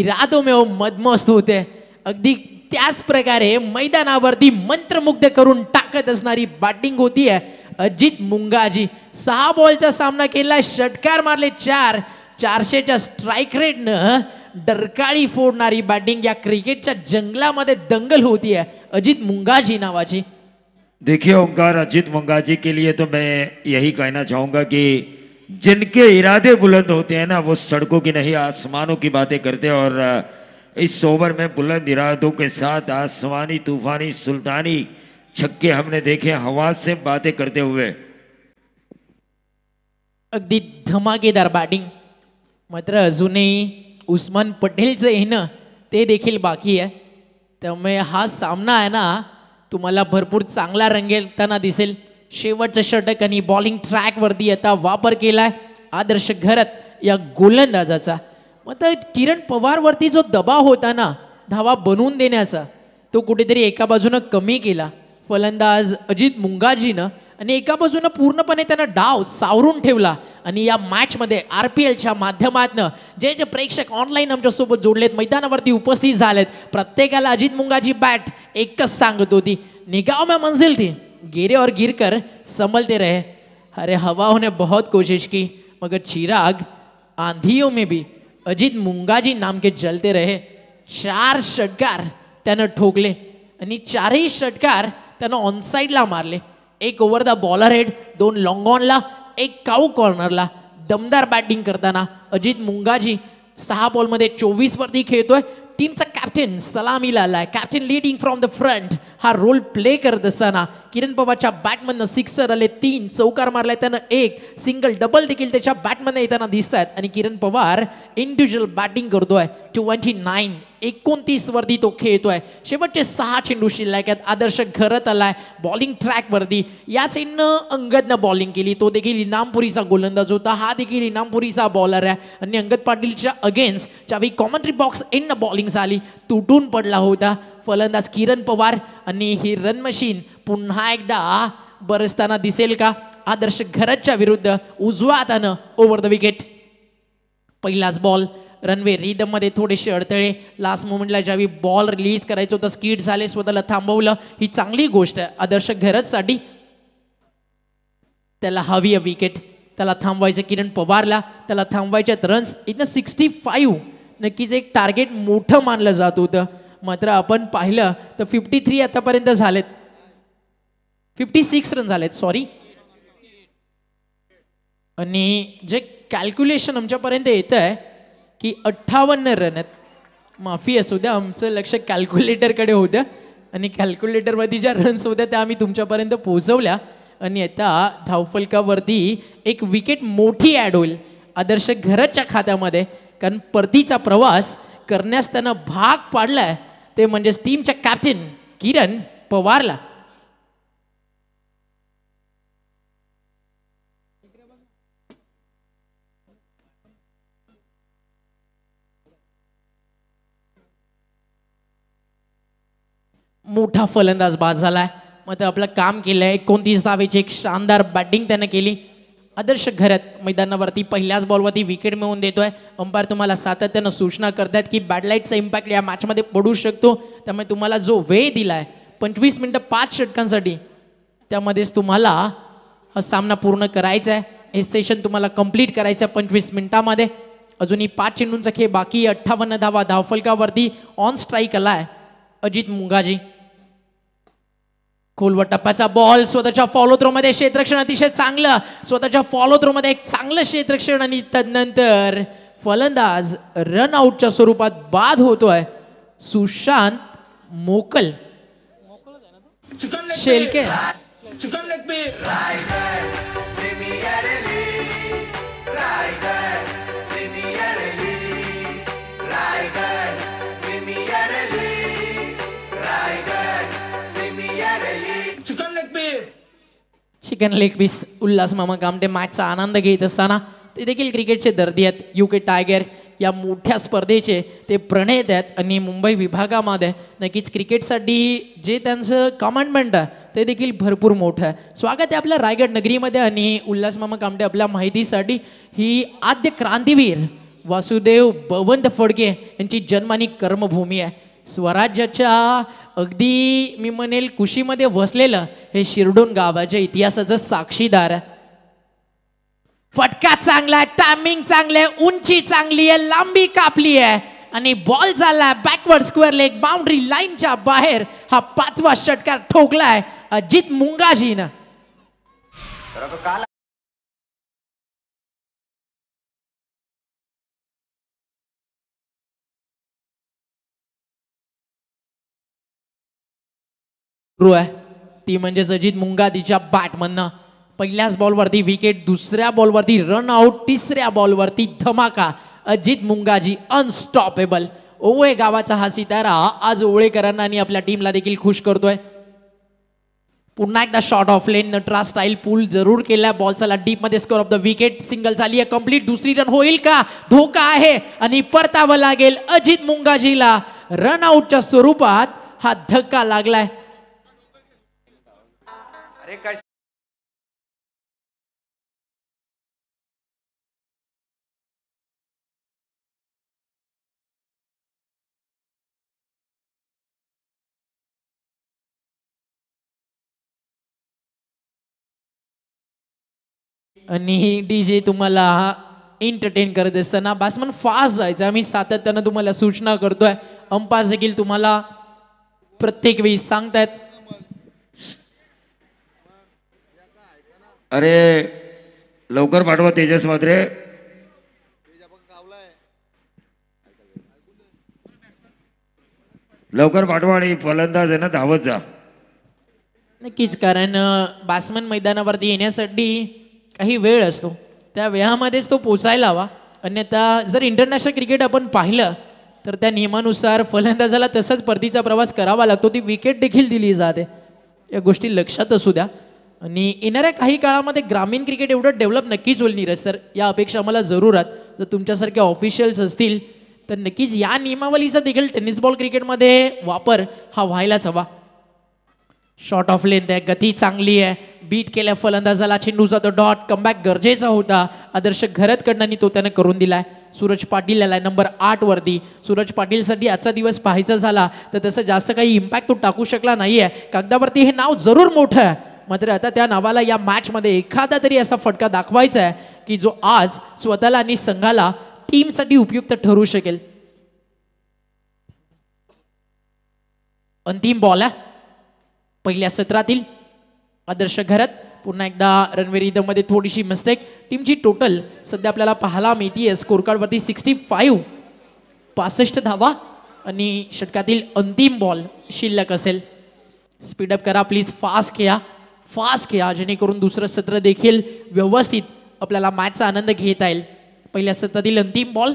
इरादों में वो मदमस्त होते अगदी त्याच प्रकारे मैदानावरती मंत्रमुग्ध करून टाकत असणारी बॅटिंग होती अजित मुंगाजी सहा बॉलचा सामना केला षटकार मारले चार चारशेच्या स्ट्राईक रेटनं डरकाळी फोडणारी बॅटिंग या क्रिकेटच्या जंगलामध्ये दंगल होती है अजित मुंगाजी नावाची देखिए ओंकार अजित मुंगाजी के लिए तो मैं यही कहना चाहूंगा कि जिनके इरादे बुलंद होते हैं ना वो सड़कों की नहीं आसमानों की बातें करते और इस ओवर में बुलंद इरादों के साथ आसमानी तूफानी सुल्तानी छक्के हमने देखे हवा से बातें करते हुए अगदी धमाकेदार बॅटिंग मात्र अजूनही उस्मान पटेलचं येणं ते देखील बाकी आहे त्यामुळे हा सामना आहे ना तुम्हाला भरपूर चांगला रंगेलताना दिसेल शेवटचं षटक आणि बॉलिंग ट्रॅकवरती आता वापर केला आहे आदर्श घरत या गोलंदाजाचा मग तर किरण पवारवरती जो दबाव होता ना धावा बनवून देण्याचा तो कुठेतरी एका बाजूनं कमी केला फलंदाज अजित मुंगाजीनं आणि एका बाजूनं पूर्णपणे त्यानं डाव सावरून ठेवला आणि या मॅचमध्ये आर पी एलच्या माध्यमातनं जे जे प्रेक्षक ऑनलाईन आमच्यासोबत जोडलेत मैदानावरती उपस्थित झालेत प्रत्येकाला अजित मुंगाजी बॅट एकच सांगत होती निगाव मॅ मंजिल थी गिरे और गिरकर संभलते रहे अरे हवा होणे बहुत कोशिश की मगर चिराग आंधियों में भी अजित मुंगाजी नामके जलते रहे चार षटकार त्यानं ठोकले आणि चारही षटकार त्यानं ऑनसाईडला मारले एक ओव्हर द बॉलर हेड दोन लॉंग ऑनला एक काऊ कॉर्नरला दमदार बॅटिंग करताना अजित मुंगाजी सहा बॉलमध्ये चोवीसवरती वरती खेळतोय कॅप्टन सलामी आलाय captain leading from the front हा रोल प्ले करत असताना किरण पवारच्या बॅटमधनं सिक्सर आले तीन चौकार मारलाय त्यानं एक सिंगल डबल देखील त्याच्या बॅटमधनं येताना दिसत आहेत आणि किरण पवार इंडिव्हिज्युअल बॅटिंग करतोय ट्वेंटी नाईन एकोणतीस वरती तो खेळतोय शेवटचे सहा चेंडू शिल्लक आहेत आदर्श घरत आलाय बॉलिंग ट्रॅक वरती या चेंडनं अंगदनं बॉलिंग केली तो देखील इनामपुरीचा गोलंदाज होता हा देखील इनामपुरीचा बॉलर आहे आणि अंगद पाटीलच्या अगेन्स्ट वेळी कॉमेंट्री बॉक्स एंड बॉलिंग झाली तुटून पडला होता फलंदाज किरण पवार आणि ही रन मशीन पुन्हा एकदा बरसताना दिसेल का आदर्श घरतच्या विरुद्ध उजवा हातानं ओव्हर द विकेट पहिलाच बॉल रनवे मध्ये थोडेसे अडथळे लास्ट मोमेंटला ज्यावेळी बॉल रिलीज करायचं होतं स्किट झाले स्वतःला थांबवलं ही चांगली गोष्ट आहे आदर्श घरचसाठी त्याला हवी आहे विकेट त्याला थांबवायचं किरण पवारला त्याला थांबवायच्यात रन्स इथनं सिक्स्टी फाईव्ह नक्कीच एक टार्गेट मोठं मानलं जात होतं मात्र आपण पाहिलं तर फिफ्टी थ्री आतापर्यंत झालेत फिफ्टी सिक्स रन झालेत सॉरी आणि जे कॅल्क्युलेशन आमच्यापर्यंत येतं आहे की अठ्ठावन्न रन आहेत माफी असू द्या आमचं लक्ष कॅल्क्युलेटरकडे होतं आणि कॅल्क्युलेटरमध्ये ज्या रन्स होत्या त्या आम्ही तुमच्यापर्यंत पोहोचवल्या आणि आता धावफलकावरती एक विकेट मोठी ॲड होईल आदर्श घरच्या खात्यामध्ये कारण परतीचा प्रवास करण्यास त्यांना भाग पाडलाय ते म्हणजेच टीमच्या कॅप्टन किरण पवारला मोठा फलंदाज बाद झाला आहे मग तर आपलं काम केलं आहे एकोणतीस धावेची एक शानदार बॅटिंग त्यानं केली आदर्श घरात मैदानावरती पहिल्याच बॉलवरती विकेट मिळवून देतो आहे अंपायर तुम्हाला सातत्यानं सूचना करतायत की बॅडलाईटचा इम्पॅक्ट या मॅचमध्ये पडू शकतो त्यामुळे तुम्हाला जो वेळ दिला आहे पंचवीस मिनटं पाच षटकांसाठी त्यामध्येच तुम्हाला हा सामना पूर्ण करायचा आहे हे सेशन तुम्हाला कंप्लीट करायचं आहे पंचवीस मिनटामध्ये अजूनही पाच चेंडूंचा खेळ बाकी अठ्ठावन्न धावा धावफलकावरती ऑन स्ट्राईक आला आहे अजित मुंगाजी खोलवर टप्प्याचा बॉल स्वतःच्या फॉलो थ्रो मध्ये क्षेत्रक्षण अतिशय चांगलं स्वतःच्या फॉलो थ्रो मध्ये एक चांगलं क्षेत्रक्षण आणि त्यानंतर फलंदाज रन आउटच्या स्वरूपात बाद होतोय Sushant Mokal Shelke chicken leg piece Ulhas मामा कामटे मॅचचा आनंद घेत असताना ते देखील क्रिकेटचे दर्दी आहेत यू के टायगर या मोठ्या स्पर्धेचे ते प्रणेत आहेत आणि मुंबई विभागामध्ये नक्कीच क्रिकेटसाठी जे त्यांचं कमांडमेंट आहे ते देखील भरपूर मोठं आहे स्वागत आहे आपल्या रायगड नगरीमध्ये आणि उल्हास मामा कामटे आपल्या माहितीसाठी ही आद्य क्रांतीवीर वासुदेव बवंत फडके यांची जन्म आणि कर्मभूमी आहे स्वराज्याच्या अगदी मी म्हणेल कुशीमध्ये वसलेलं हे शिरडून गावाच्या इतिहासाचं साक्षीदार फटका चांगला आहे टायमिंग चांगलं आहे उंची चांगली आहे लांबी कापली आहे आणि बॉल झाला बॅकवर्ड स्क्वेअर लेग बाउंड्री लाईनच्या बाहेर हा पाचवा षटकार ठोकलाय अजित मुंगाजीनं क्रू आहे ती म्हणजेच अजित मुंगाजीच्या बॅटमधनं पहिल्याच बॉलवरती विकेट दुसऱ्या बॉलवरती रन आऊट तिसऱ्या बॉलवरती धमाका अजित मुंगाजी अनस्टॉपेबल ओवळे गावाचा हा सितारा आज ओवळेकरांना आणि आपल्या टीमला देखील खुश करतोय पुन्हा एकदा शॉर्ट ऑफ लेन नटरा स्टाईल पूल जरूर केला डीप मध्ये square of the wicket single झाली आहे कम्प्लीट दुसरी रन होईल का धोका आहे आणि परतावं लागेल अजित मुंगाजीला रन आऊटच्या स्वरूपात हा धक्का लागलाय आणि आणि डी जे तुम्हाला एंटरटेन करत असताना बासमन फास्ट जायचं आम्ही सातत्यानं तुम्हाला सूचना करतोय अंपास देखील तुम्हाला प्रत्येक वेळी सांगतायत अरे लवकर पाठवा तेजस मात्रे लवकर पाठवा आणि फलंदाज आहे ना धावत जा नक्कीच कारण बासमन मैदानावरती येण्यासाठी काही वेळ असतो त्या वेळामध्येच तो पोचायला हवा अन्यथा जर इंटरनॅशनल क्रिकेट आपण पाहिलं तर त्या नियमानुसार फलंदाजाला तसाच परतीचा प्रवास करावा लागतो ती विकेट देखील दिली जाते या गोष्टी लक्षात असू द्या आणि येणाऱ्या काही काळामध्ये ग्रामीण क्रिकेट एवढं डेव्हलप नक्कीच होईल नीरज सर या अपेक्षा आम्हाला जरूर आहेत जर तुमच्यासारख्या ऑफिशियल्स असतील तर नक्कीच या नियमावलीचा देखील टेनिस बॉल क्रिकेटमध्ये वापर हा व्हायलाच हवा शॉर्ट ऑफ लेंथ आहे गती चांगली आहे बीट केल्या फलंदाजाला चेंडूचा तो डॉट कमबॅक गरजेचा होता आदर्श घरात आणि तो त्यानं करून दिला आहे सूरज पाटील आहे नंबर आठवरती सूरज पाटीलसाठी आजचा दिवस पाहायचा झाला तर तसं जास्त काही इम्पॅक्ट तो टाकू शकला नाही आहे कागदावरती हे नाव जरूर मोठं आहे मात्र आता त्या नावाला या मॅचमध्ये एखादा तरी असा फटका दाखवायचा आहे की जो आज स्वतःला आणि संघाला टीमसाठी उपयुक्त ठरू शकेल अंतिम बॉल आहे पहिल्या सत्रातील आदर्श घरात पुन्हा एकदा रणवेरी इदममध्ये थोडीशी मिस्टेक टीमची टोटल सध्या आपल्याला पाहायला मिळतीये स्कोर कार्डवरती सिक्स्टी फाईव्ह पासष्ट धावा आणि षटकातील अंतिम बॉल शिल्लक असेल स्पीडअप करा प्लीज फास्ट खेळा फास्ट घ्या जेणेकरून दुसरं सत्र देखील व्यवस्थित आपल्याला मॅचचा आनंद घेता येईल पहिल्या सत्रातील अंतिम बॉल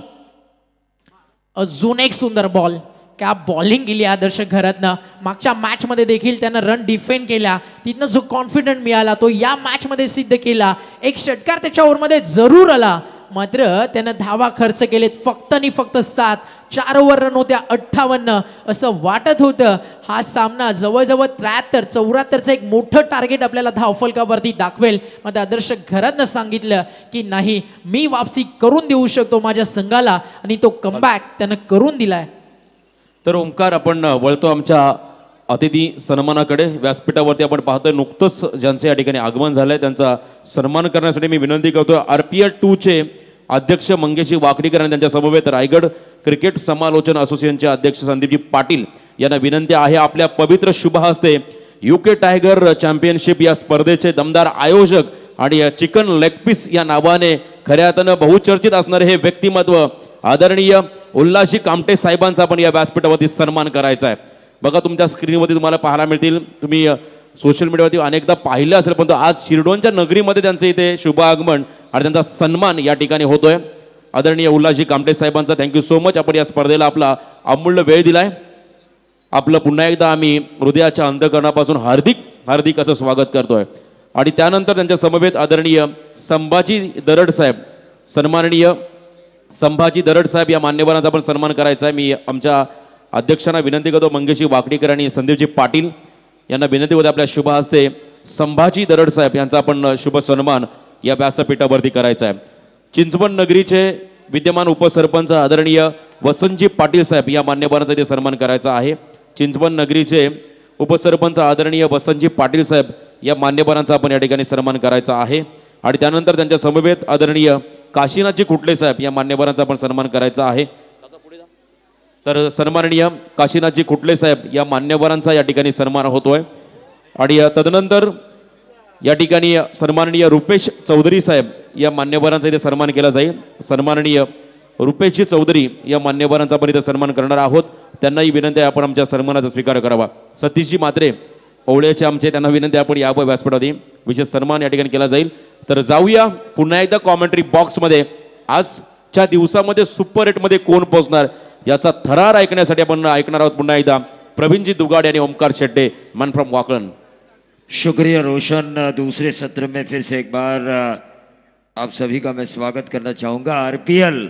अजून एक सुंदर बॉल क्या बॉलिंग केली आदर्श घरातनं मागच्या मॅचमध्ये देखील त्यानं रन डिफेंड केला तिथनं जो कॉन्फिडंट मिळाला तो या मॅचमध्ये सिद्ध केला एक षटकार त्याच्या ओवरमध्ये जरूर आला मात्र त्यानं धावा खर्च केलेत फक्त आणि फक्त सात चार ओव्हर रन होत्या अठ्ठावन्न असं वाटत होतं हा सामना जवळजवळ त्र्याहत्तर चौऱ्याहत्तरचं एक मोठं टार्गेट आपल्याला धावफलकावरती दाखवेल मग आदर्श घरातनं सांगितलं की नाही मी वापसी करून देऊ शकतो माझ्या संघाला आणि तो कमबॅक त्यानं करून दिलाय तर ओंकार आपण वळतो आमच्या अतिथी सन्मानाकडे व्यासपीठावरती आपण पाहतोय नुकतंच ज्यांचं या ठिकाणी आगमन झालंय त्यांचा सन्मान करण्यासाठी मी विनंती करतोय आर पी एल टूचे अध्यक्ष मंगेशी वाकडीकर आणि त्यांच्या समवेत रायगड क्रिकेट समालोचन असोसिएशनचे अध्यक्ष संदीपजी पाटील यांना विनंती आहे आपल्या पवित्र शुभ हस्ते युके टायगर चॅम्पियनशिप या स्पर्धेचे दमदार आयोजक आणि चिकन लेग पीस या नावाने खऱ्या अर्थानं बहुचर्चित असणारे हे व्यक्तिमत्व आदरणीय उल्हासी कामटे साहेबांचा आपण या व्यासपीठावरती सन्मान करायचा आहे बघा तुमच्या स्क्रीनवरती तुम्हाला पाहायला मिळतील तुम्ही सोशल मीडियावरती अनेकदा पाहिलं असेल परंतु आज शिरडोनच्या नगरीमध्ये त्यांचं इथे शुभ आगमन आणि त्यांचा सन्मान या ठिकाणी होतोय आदरणीय उल्हाजी कामटे साहेबांचा थँक्यू सो मच आपण या स्पर्धेला आपला अमूल्य वेळ दिलाय आपलं पुन्हा एकदा आम्ही हृदयाच्या अंधकरणापासून हार्दिक हार्दिक असं स्वागत करतोय आणि त्यानंतर त्यांच्या समवेत आदरणीय संभाजी दरड साहेब सन्माननीय संभाजी दरड साहेब या मान्यवरांचा आपण सन्मान करायचा आहे मी आमच्या अध्यक्षांना विनंती करतो मंगेशजी वाकडीकर आणि संदीपजी पाटील यांना विनंती होते आपल्या शुभ हस्ते संभाजी दरड साहेब यांचा आपण शुभ सन्मान या व्यासपीठावरती करायचा आहे चिंचवण नगरीचे विद्यमान उपसरपंच आदरणीय वसंतजी पाटील साहेब या मान्यवरांचा इथे सन्मान करायचा आहे चिंचवण नगरीचे उपसरपंच आदरणीय वसंतजी पाटील साहेब या मान्यवरांचा आपण या ठिकाणी सन्मान करायचा आहे आणि त्यानंतर त्यांच्या समवेत आदरणीय काशीनाथजी कुठले साहेब या मान्यवरांचा आपण सन्मान करायचा आहे तर सन्माननीय काशीनाथजी कुठले साहेब या मान्यवरांचा या ठिकाणी सन्मान होतोय आणि तदनंतर या ठिकाणी सन्माननीय रुपेश चौधरी साहेब या मान्यवरांचा इथे सन्मान केला जाईल सन्माननीय रुपेशजी चौधरी या मान्यवरांचा आपण इथे सन्मान करणार आहोत त्यांनाही विनंती आहे आपण आमच्या सन्मानाचा स्वीकार करावा सतीशजी मात्रे ओवळ्याचे आमचे त्यांना विनंती आपण यावं व्यासपीठाने विशेष सन्मान या ठिकाणी केला जाईल तर जाऊया पुन्हा एकदा कॉमेंट्री बॉक्समध्ये आज च्या दिवसामध्ये सुपर एट कोण पोहोचणार याचा थरार ऐकण्यासाठी आपण ऐकणार आहोत पुन्हा एकदा प्रवीणजी दुगाडे आणि ओमकार शेट्टे मन फ्रॉम वाकलन शुक्रिया रोशन दूसरे सत्र में फिर से एक बार आप सभी का मैं स्वागत करना चाहूंगा आरपीएल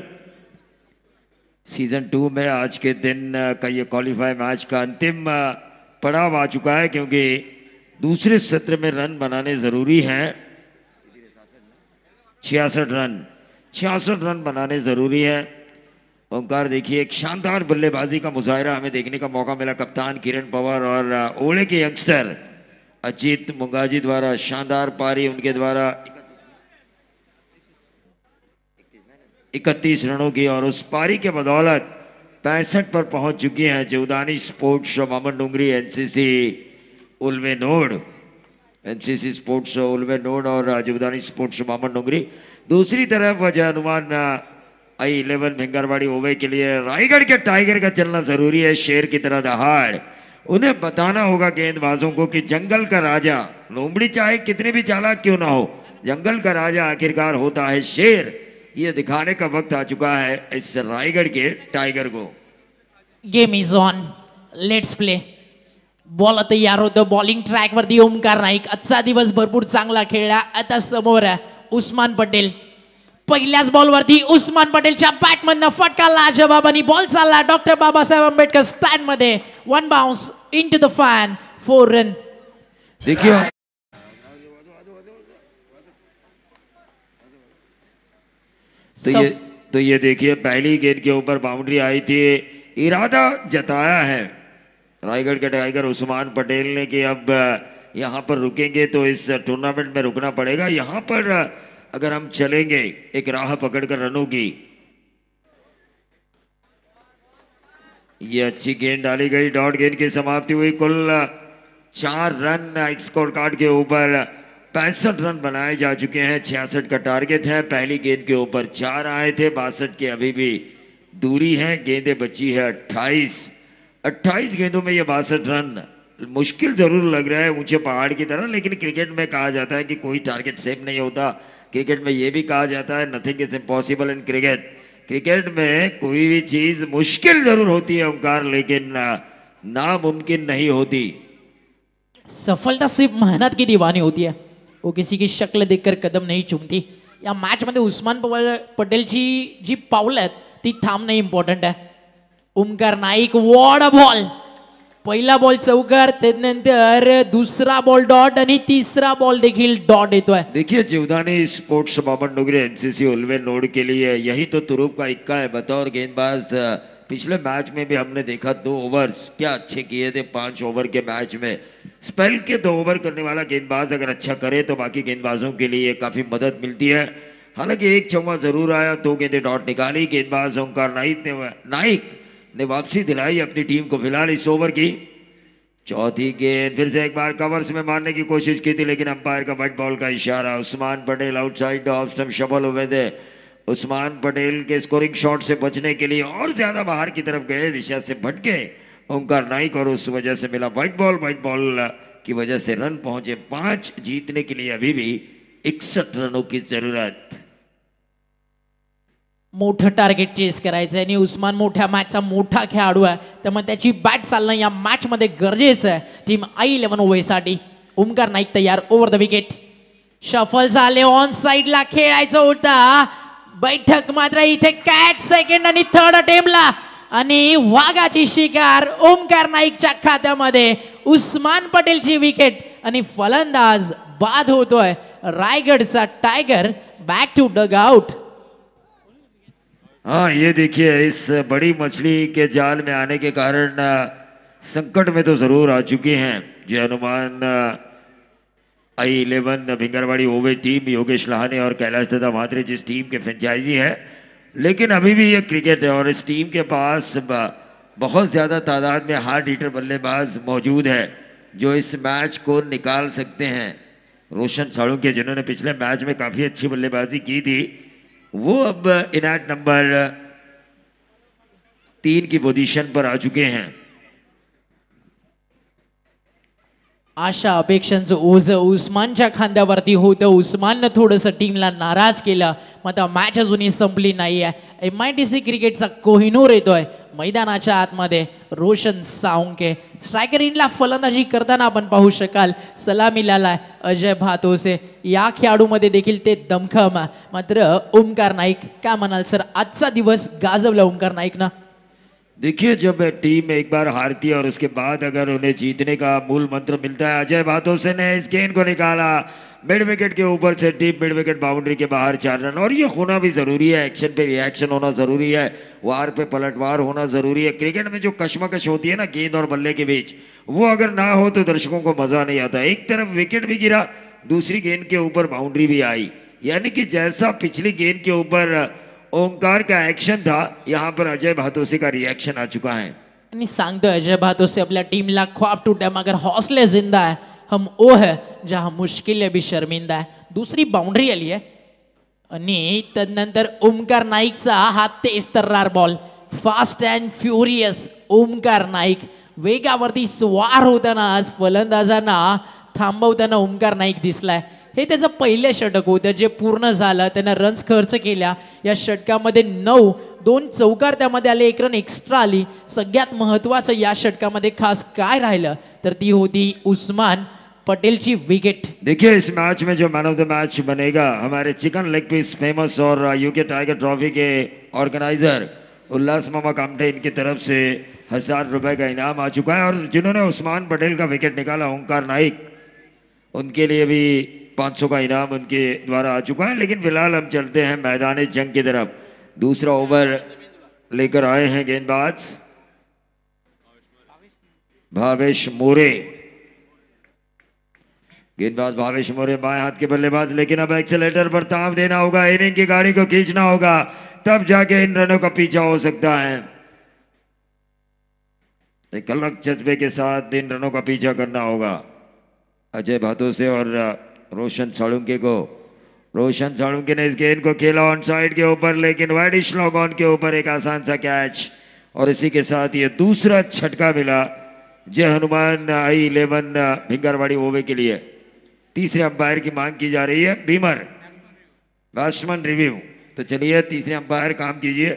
सीजन टू में आज के दिन का ये क्वालिफाई मैच का अंतिम पड़ाव आ चुका है क्योंकि दूसरे सत्र में रन बनाने ज़रूरी हैं छियासठ रन छियासठ रन बनाने ज़रूरी है ओंकार देखिए एक शानदार बल्लेबाजी का मुजाहरा हमें देखने का मौका मिला कप्तान किरण पवार और ओले के यंगस्टर अजीत मुंगाजी द्वारा शानदार पारी उनके द्वारा इकतीस रनों की और उस पारी के बदौलत पैंसठ पर पहुंच चुकी हैं जोदानी स्पोर्ट्स और Baman Dongri NCC Ulwe node NCC sports Ulwe node और जीवदानी स्पोर्ट्स मामन डोंगरी दूसरी तरफ जो हनुमान आई इलेवन भिंगरवाड़ी ओवे के लिए रायगढ़ के टाइगर का चलना जरूरी है शेर की तरह दहाड़ उन्हें बताना होगा गेंदबाजों को कि जंगल का राजा लोमड़ी चाहे कितने भी चालाक क्यों ना हो जंगल का राजा आखिरकार होता है शेर ये दिखाने का वक्त आ चुका है इस रायगढ़ के टाइगर को game is on let's play ball आता यार होतं बॉलिंग ट्रॅकवरती ओमकार नाईक आजचा दिवस भरपूर चांगला खेळला आता समोर उस्मान पटेल पहिल्याच बॉलवरती उस्मान पटेलच्या बॅटमधनं फटकाला अजय आणि बॉल चालला डॉक्टर बाबासाहेब आंबेडकर स्टँड मध्ये one bounce into the fan four run देखिए तो ये तो ये देखिए पहली गेंद के ऊपर बाउंड्री आई थी इरादा जताया है रायगढ़ के टाइगर उस्मान पटेल ने कि अब यहाँ पर रुकेंगे तो इस टूर्नामेंट में रुकना पड़ेगा यहाँ पर अगर हम चलेंगे एक राह पकड़ कर रनों की ये अच्छी गेंद डाली गई डॉट गेंद की समाप्ति हुई कुल चार रन स्कोर कार्ड के ऊपर पैंसठ रन बनाए जा चुके हैं छियासठ का टारगेट है पहली गेंद के ऊपर चार आए थे बासठ के अभी भी दूरी है गेंदे बची है अट्ठाईस अट्ठाईस गेंदों में ये बासठ रन मुश्किल ज़रूर लग रहा है ऊंचे पहाड़ की तरह लेकिन क्रिकेट में कहा जाता है कि कोई टारगेट सेफ नहीं होता क्रिकेट में ये भी कहा जाता है nothing is impossible in cricket cricket में कोई भी चीज़ मुश्किल ज़रूर होती है ओंकार लेकिन नामुमकिन नहीं होती सफलता सिर्फ मेहनत की दीवानी होती है वो किसी की शक्ल देखकर कदम नहीं चूमती या मैच मॅचमध्ये तो उस्मान पटेल जी पावल है ती तो नहीं इम्पोर्टेंट है उमकार नाईक वॉड बॉल पहिला बॉल चौकार दुसरा बॉल डॉट तीसरा बॉल देखील डॉट येतोय देखिए Jivdani sports Baman Dongri NCC Ulwe node के लिए यही तो तुरुप का इक्का है बतौर गेंदबाज पिछले मैच में भी हमने देखा दो ओवर्स क्या अच्छे किए थे पांच ओवर के मैच में स्पेल के दो ओवर करने वाला गेंदबाज अगर अच्छा करे तो बाकी गेंदबाजों के लिए काफ़ी मदद मिलती है हालांकि एक चौवा जरूर आया दो गेंदे डॉट निकाली गेंदबाज ओंकार नाइक ने नाइक ने वापसी दिलाई अपनी टीम को फिलहाल इस ओवर की चौथी गेंद फिर से एक बार कवर्स में मारने की कोशिश की थी लेकिन अंपायर का वाइट बॉल का इशारा Usman Patel outside off stump सफल हुए थे उस्मान पटेल के स्कोरिंग शॉट से बचने के लिए और ज्यादा बाहर की तरफ गए दिशा से भटके ओंकार नाइक और उस वजह से मिला वाइट बॉल वाइट बॉल की वजह से रन पहुंचे पांच जीतने के लिए अभी भी इकसठ रनों की जरूरत मोठं टार्गेट चेस करायचं आहे आणि उस्मान मोठ्या मॅचचा मोठा खेळाडू आहे मग त्याची बॅट चालणं या मॅचमध्ये गरजेचं आहे टीम आई इलेव्हन ओव्हरसाठी ओमकार नाईक तयार ओव्हर द विकेट शफल झाले ऑन साईडला खेळायचं होता बैठक मात्र इथे कॅच सेकंड आणि थर्ड अटेम्पला आणि वाघाची शिकार ओमकार नाईकच्या खात्यामध्ये उस्मान पटेलची विकेट आणि फलंदाज बाद होतोय रायगडचा tiger back to duck out हाँ ये देखिए इस बड़ी मछली के जाल में आने के कारण संकट में तो ज़रूर आ चुके हैं जय हनुमान आई इलेवन भिंगरवाड़ी ओवे टीम योगेश लहाने और कैलाश दत्ता म्हात्रे जिस टीम के फ्रेंचाइजी है लेकिन अभी भी ये क्रिकेट है और इस टीम के पास बहुत ज़्यादा तादाद में हार्ड हीटर बल्लेबाज मौजूद है जो इस मैच को निकाल सकते हैं रोशन साड़ू के जिन्होंने पिछले मैच में काफ़ी अच्छी बल्लेबाजी की थी वो अब इनाट नंबर uh, तीन की पोजीशन पर आ चुके हैं आशा अपेक्षांचं ओझ उस्मानच्या खांद्यावरती होतं उस्माननं थोडंसं टीमला नाराज केलं मग आता मॅच अजूनही संपली नाहीये आहे एम आय टी सी क्रिकेटचा कोहिनूर येतोय मैदानाच्या आतमध्ये रोशन साऊंके स्ट्रायकर इनला फलंदाजी करताना आपण पाहू शकाल सलामी सलामीला अजय भातोसे या खेळाडूमध्ये देखील ते दमखम मात्र ओमकार नाईक काय म्हणाल सर आजचा दिवस गाजवला ओमकार नाईक ना देखिए जब टीम एक बार हारती है और उसके बाद अगर उन्हें जीतने का मूल मंत्र मिलता है अजय भातोसे ने इस गेंद को निकाला मिड विकेट के ऊपर से डीप मिड विकेट बाउंड्री के बाहर चार रन और ये होना भी ज़रूरी है एक्शन पे रिएक्शन होना ज़रूरी है वार पे पलटवार होना ज़रूरी है क्रिकेट में जो कश्मकश होती है ना गेंद और बल्ले के बीच वो अगर ना हो तो दर्शकों को मज़ा नहीं आता एक तरफ विकेट भी गिरा दूसरी गेंद के ऊपर बाउंड्री भी आई यानी कि जैसा पिछली गेंद के ऊपर ओंकार का एक्शन था यहाँ पर अजय भातोसे का रिएक्शन आ चुका है सांगतो अजय भातोसी आपल्या टीमला ख्वाब तुटल्या मगर हौसले जिंदा है हम ओ है जहां मुश्किल भी शर्मिंदा है दुसरी बाउंड्री आली आहे आणि तदनंतर ओमकार नाईकचा हा तर्रार ball fast and furious Omkar Naik वेगावरती स्वार होताना फलंदाजांना थांबवताना ओमकार नाईक दिसलाय हे त्याचं पहिलं षटक होतं जे पूर्ण झालं त्यानं रन्स खर्च केल्या या षटकामध्ये नऊ दोन चौकार त्यामध्ये आले एक रन एक्स्ट्रा आली सगळ्यात महत्त्वाचं या षटकामध्ये खास काय राहिलं तर ती होती उस्मान पटेल जी विकेट देखिए इस मैच में जो मैन ऑफ द मैच बनेगा हमारे चिकन लेग पीस फेमस और यूके टाइगर ट्रॉफी के ऑर्गेनाइजर उल्लास मामा कामटे इनकी तरफ से हजार रुपए का इनाम आ चुका है और जिन्होंने उस्मान पटेल का विकेट निकाला ओंकार नाइक उनके लिए भी 500 का इनाम उनके द्वारा आ चुका है लेकिन फिलहाल हम चलते हैं मैदान जंग की तरफ दूसरा ओवर लेकर आए हैं गेंदबाज भावेश मोरे गेंदबाज भावेश मोरे बाएं हाथ के बल्लेबाज लेकिन अब एक्सेलेटर पर ताव देना होगा इनिंग की गाड़ी को खींचना होगा तब जाके इन रनों का पीछा हो सकता है एक अलग जज्बे के साथ इन रनों का पीछा करना होगा अजय भातो से और रोशन साड़ुंके को रोशन साड़ुंके ने इस गेंद को खेला ऑन साइड के ऊपर लेकिन वाइड स्लॉग ऑन के ऊपर एक आसान सा कैच और इसी के साथ ये दूसरा छटका मिला जय हनुमान आई इलेवन भिंगरवाड़ी ओवे के लिए तीसरे अंपायर की मांग की जा रही है बीमर बैट्समैन रिव्यू तो चलिए तीसरे अंपायर काम कीजिए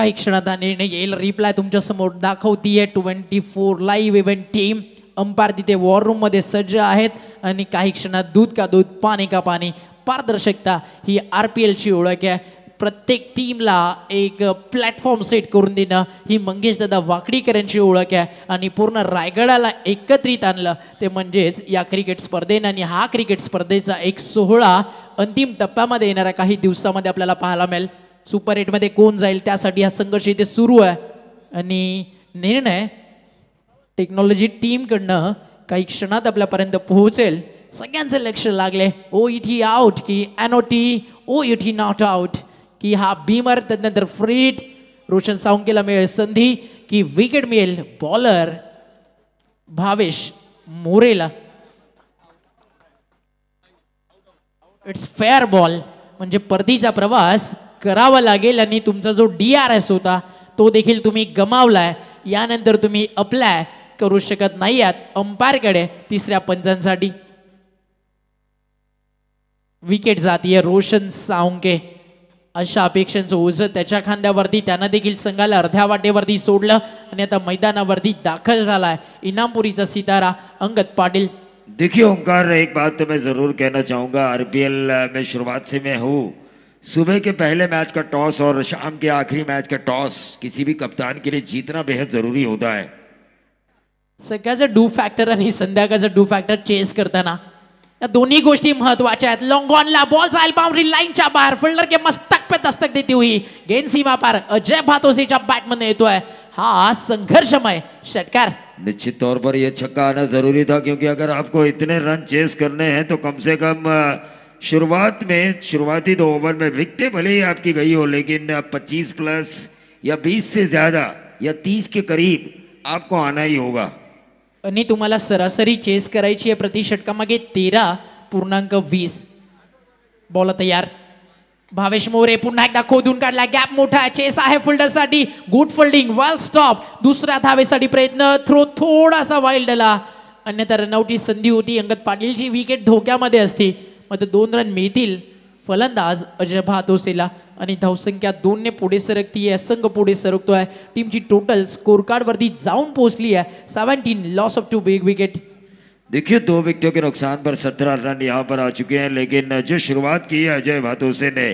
काही क्षणात निर्णय येईल रिप्लाय तुमच्या समोर आहे twenty four live event team umpire तिथे वॉर रूम मध्ये सज्ज आहेत आणि काही क्षणात दूध का दूध पाणी का पाणी पारदर्शकता ही आर पी एलची ओळख आहे प्रत्येक टीमला एक प्लॅटफॉर्म सेट करून देणं ही मंगेश दादा वाकडीकर यांची ओळख आहे आणि पूर्ण रायगडाला एकत्रित आणलं ते म्हणजेच या क्रिकेट स्पर्धेनं आणि हा क्रिकेट स्पर्धेचा एक सोहळा अंतिम टप्प्यामध्ये येणाऱ्या काही दिवसामध्ये आपल्याला पाहायला मिळेल सुपर एटमध्ये कोण जाईल त्यासाठी हा संघर्ष इथे सुरू आहे आणि निर्णय टेक्नॉलॉजी टीमकडनं काही क्षणात आपल्यापर्यंत पोहोचेल सगळ्यांचं लक्ष लागले ओ इट ही आउट की अनोटी oh it he not out की हा बीमर त्यानंतर फ्रीट रोशन सावंकेला मिळेल संधी की विकेट मिळेल बॉलर भावेश मोरेला इट्स फेअर बॉल म्हणजे परतीचा प्रवास करावा लागेल आणि तुमचा जो डी आर एस होता तो देखील तुम्ही गमावलाय यानंतर तुम्ही अप्लाय करू शकत नाही आहात अंपायरकडे तिसऱ्या पंचांसाठी विकेट जातीय रोशन सावंके अशा अपेक्षांचं ओझं त्याच्या खांद्यावरती त्यानं देखील संघाला अर्ध्या वाटेवरती सोडलं आणि आता मैदानावरती दाखल झालाय इनामपुरीचा सितारा अंगद पाटिल देखिए ओंकार एक बात तो मैं ज़रूर कहना चाहूंगा आरपीएल में शुरुआत से मैं हूँ सुबह के पहले मैच का टॉस और शाम के आखिरी मैच का टॉस किसी भी कप्तान के लिए जीतना बेहद ज़रूरी होता है सर क्या डू फैक्टर संध्या का डू फैक्टर चेस करता ना या दोन्ही गोष्टी महत्वाच्या आहेत लॉंग बॉल जाईल बाउंड्री लाईनच्या बाहेर फिल्डर के मस्तक पे दस्तक देती हुई गेंद सीमा पार अजय भातोसीच्या बॅटमध्ये येतोय हा संघर्षमय षटकार निश्चित तौर पर यह छक्का आना जरूरी था क्योंकि अगर आपको इतने रन चेस करने हैं तो कम से कम शुरुआत में शुरुआती दो ओवर में विकेट भले ही आपकी गई हो लेकिन 25 प्लस या 20 से ज़्यादा या 30 के करीब आपको आना ही होगा आणि तुम्हाला सरासरी चेस करायची आहे प्रति षटकामागे तेरा पूर्णांक वीस बॉल तयार भावेश मोरे पुन्हा एकदा खोदून काढला गॅप मोठा चेस आहे साठी गुड फोल्डिंग वाल स्टॉप दुसऱ्या धावेसाठी प्रयत्न थ्रो थोडासा वाईल्डला अन्यथा रनआउटची संधी होती अंगत पाटीलची विकेट धोक्यामध्ये असते मग दोन रन मिळतील फलंदाज अजय भातोसेला आणि दोन ने पुढे सरकती है संघ पुढे सरकतो टीम टीमची टोटल स्कोर वरती जाऊन पोचली है seventeen loss of two big wicket देखिए दो विकेटों के नुकसान पर सत्रह रन यहाँ पर आ चुके हैं लेकिन जो शुरुआत की है अजय भातोसे ने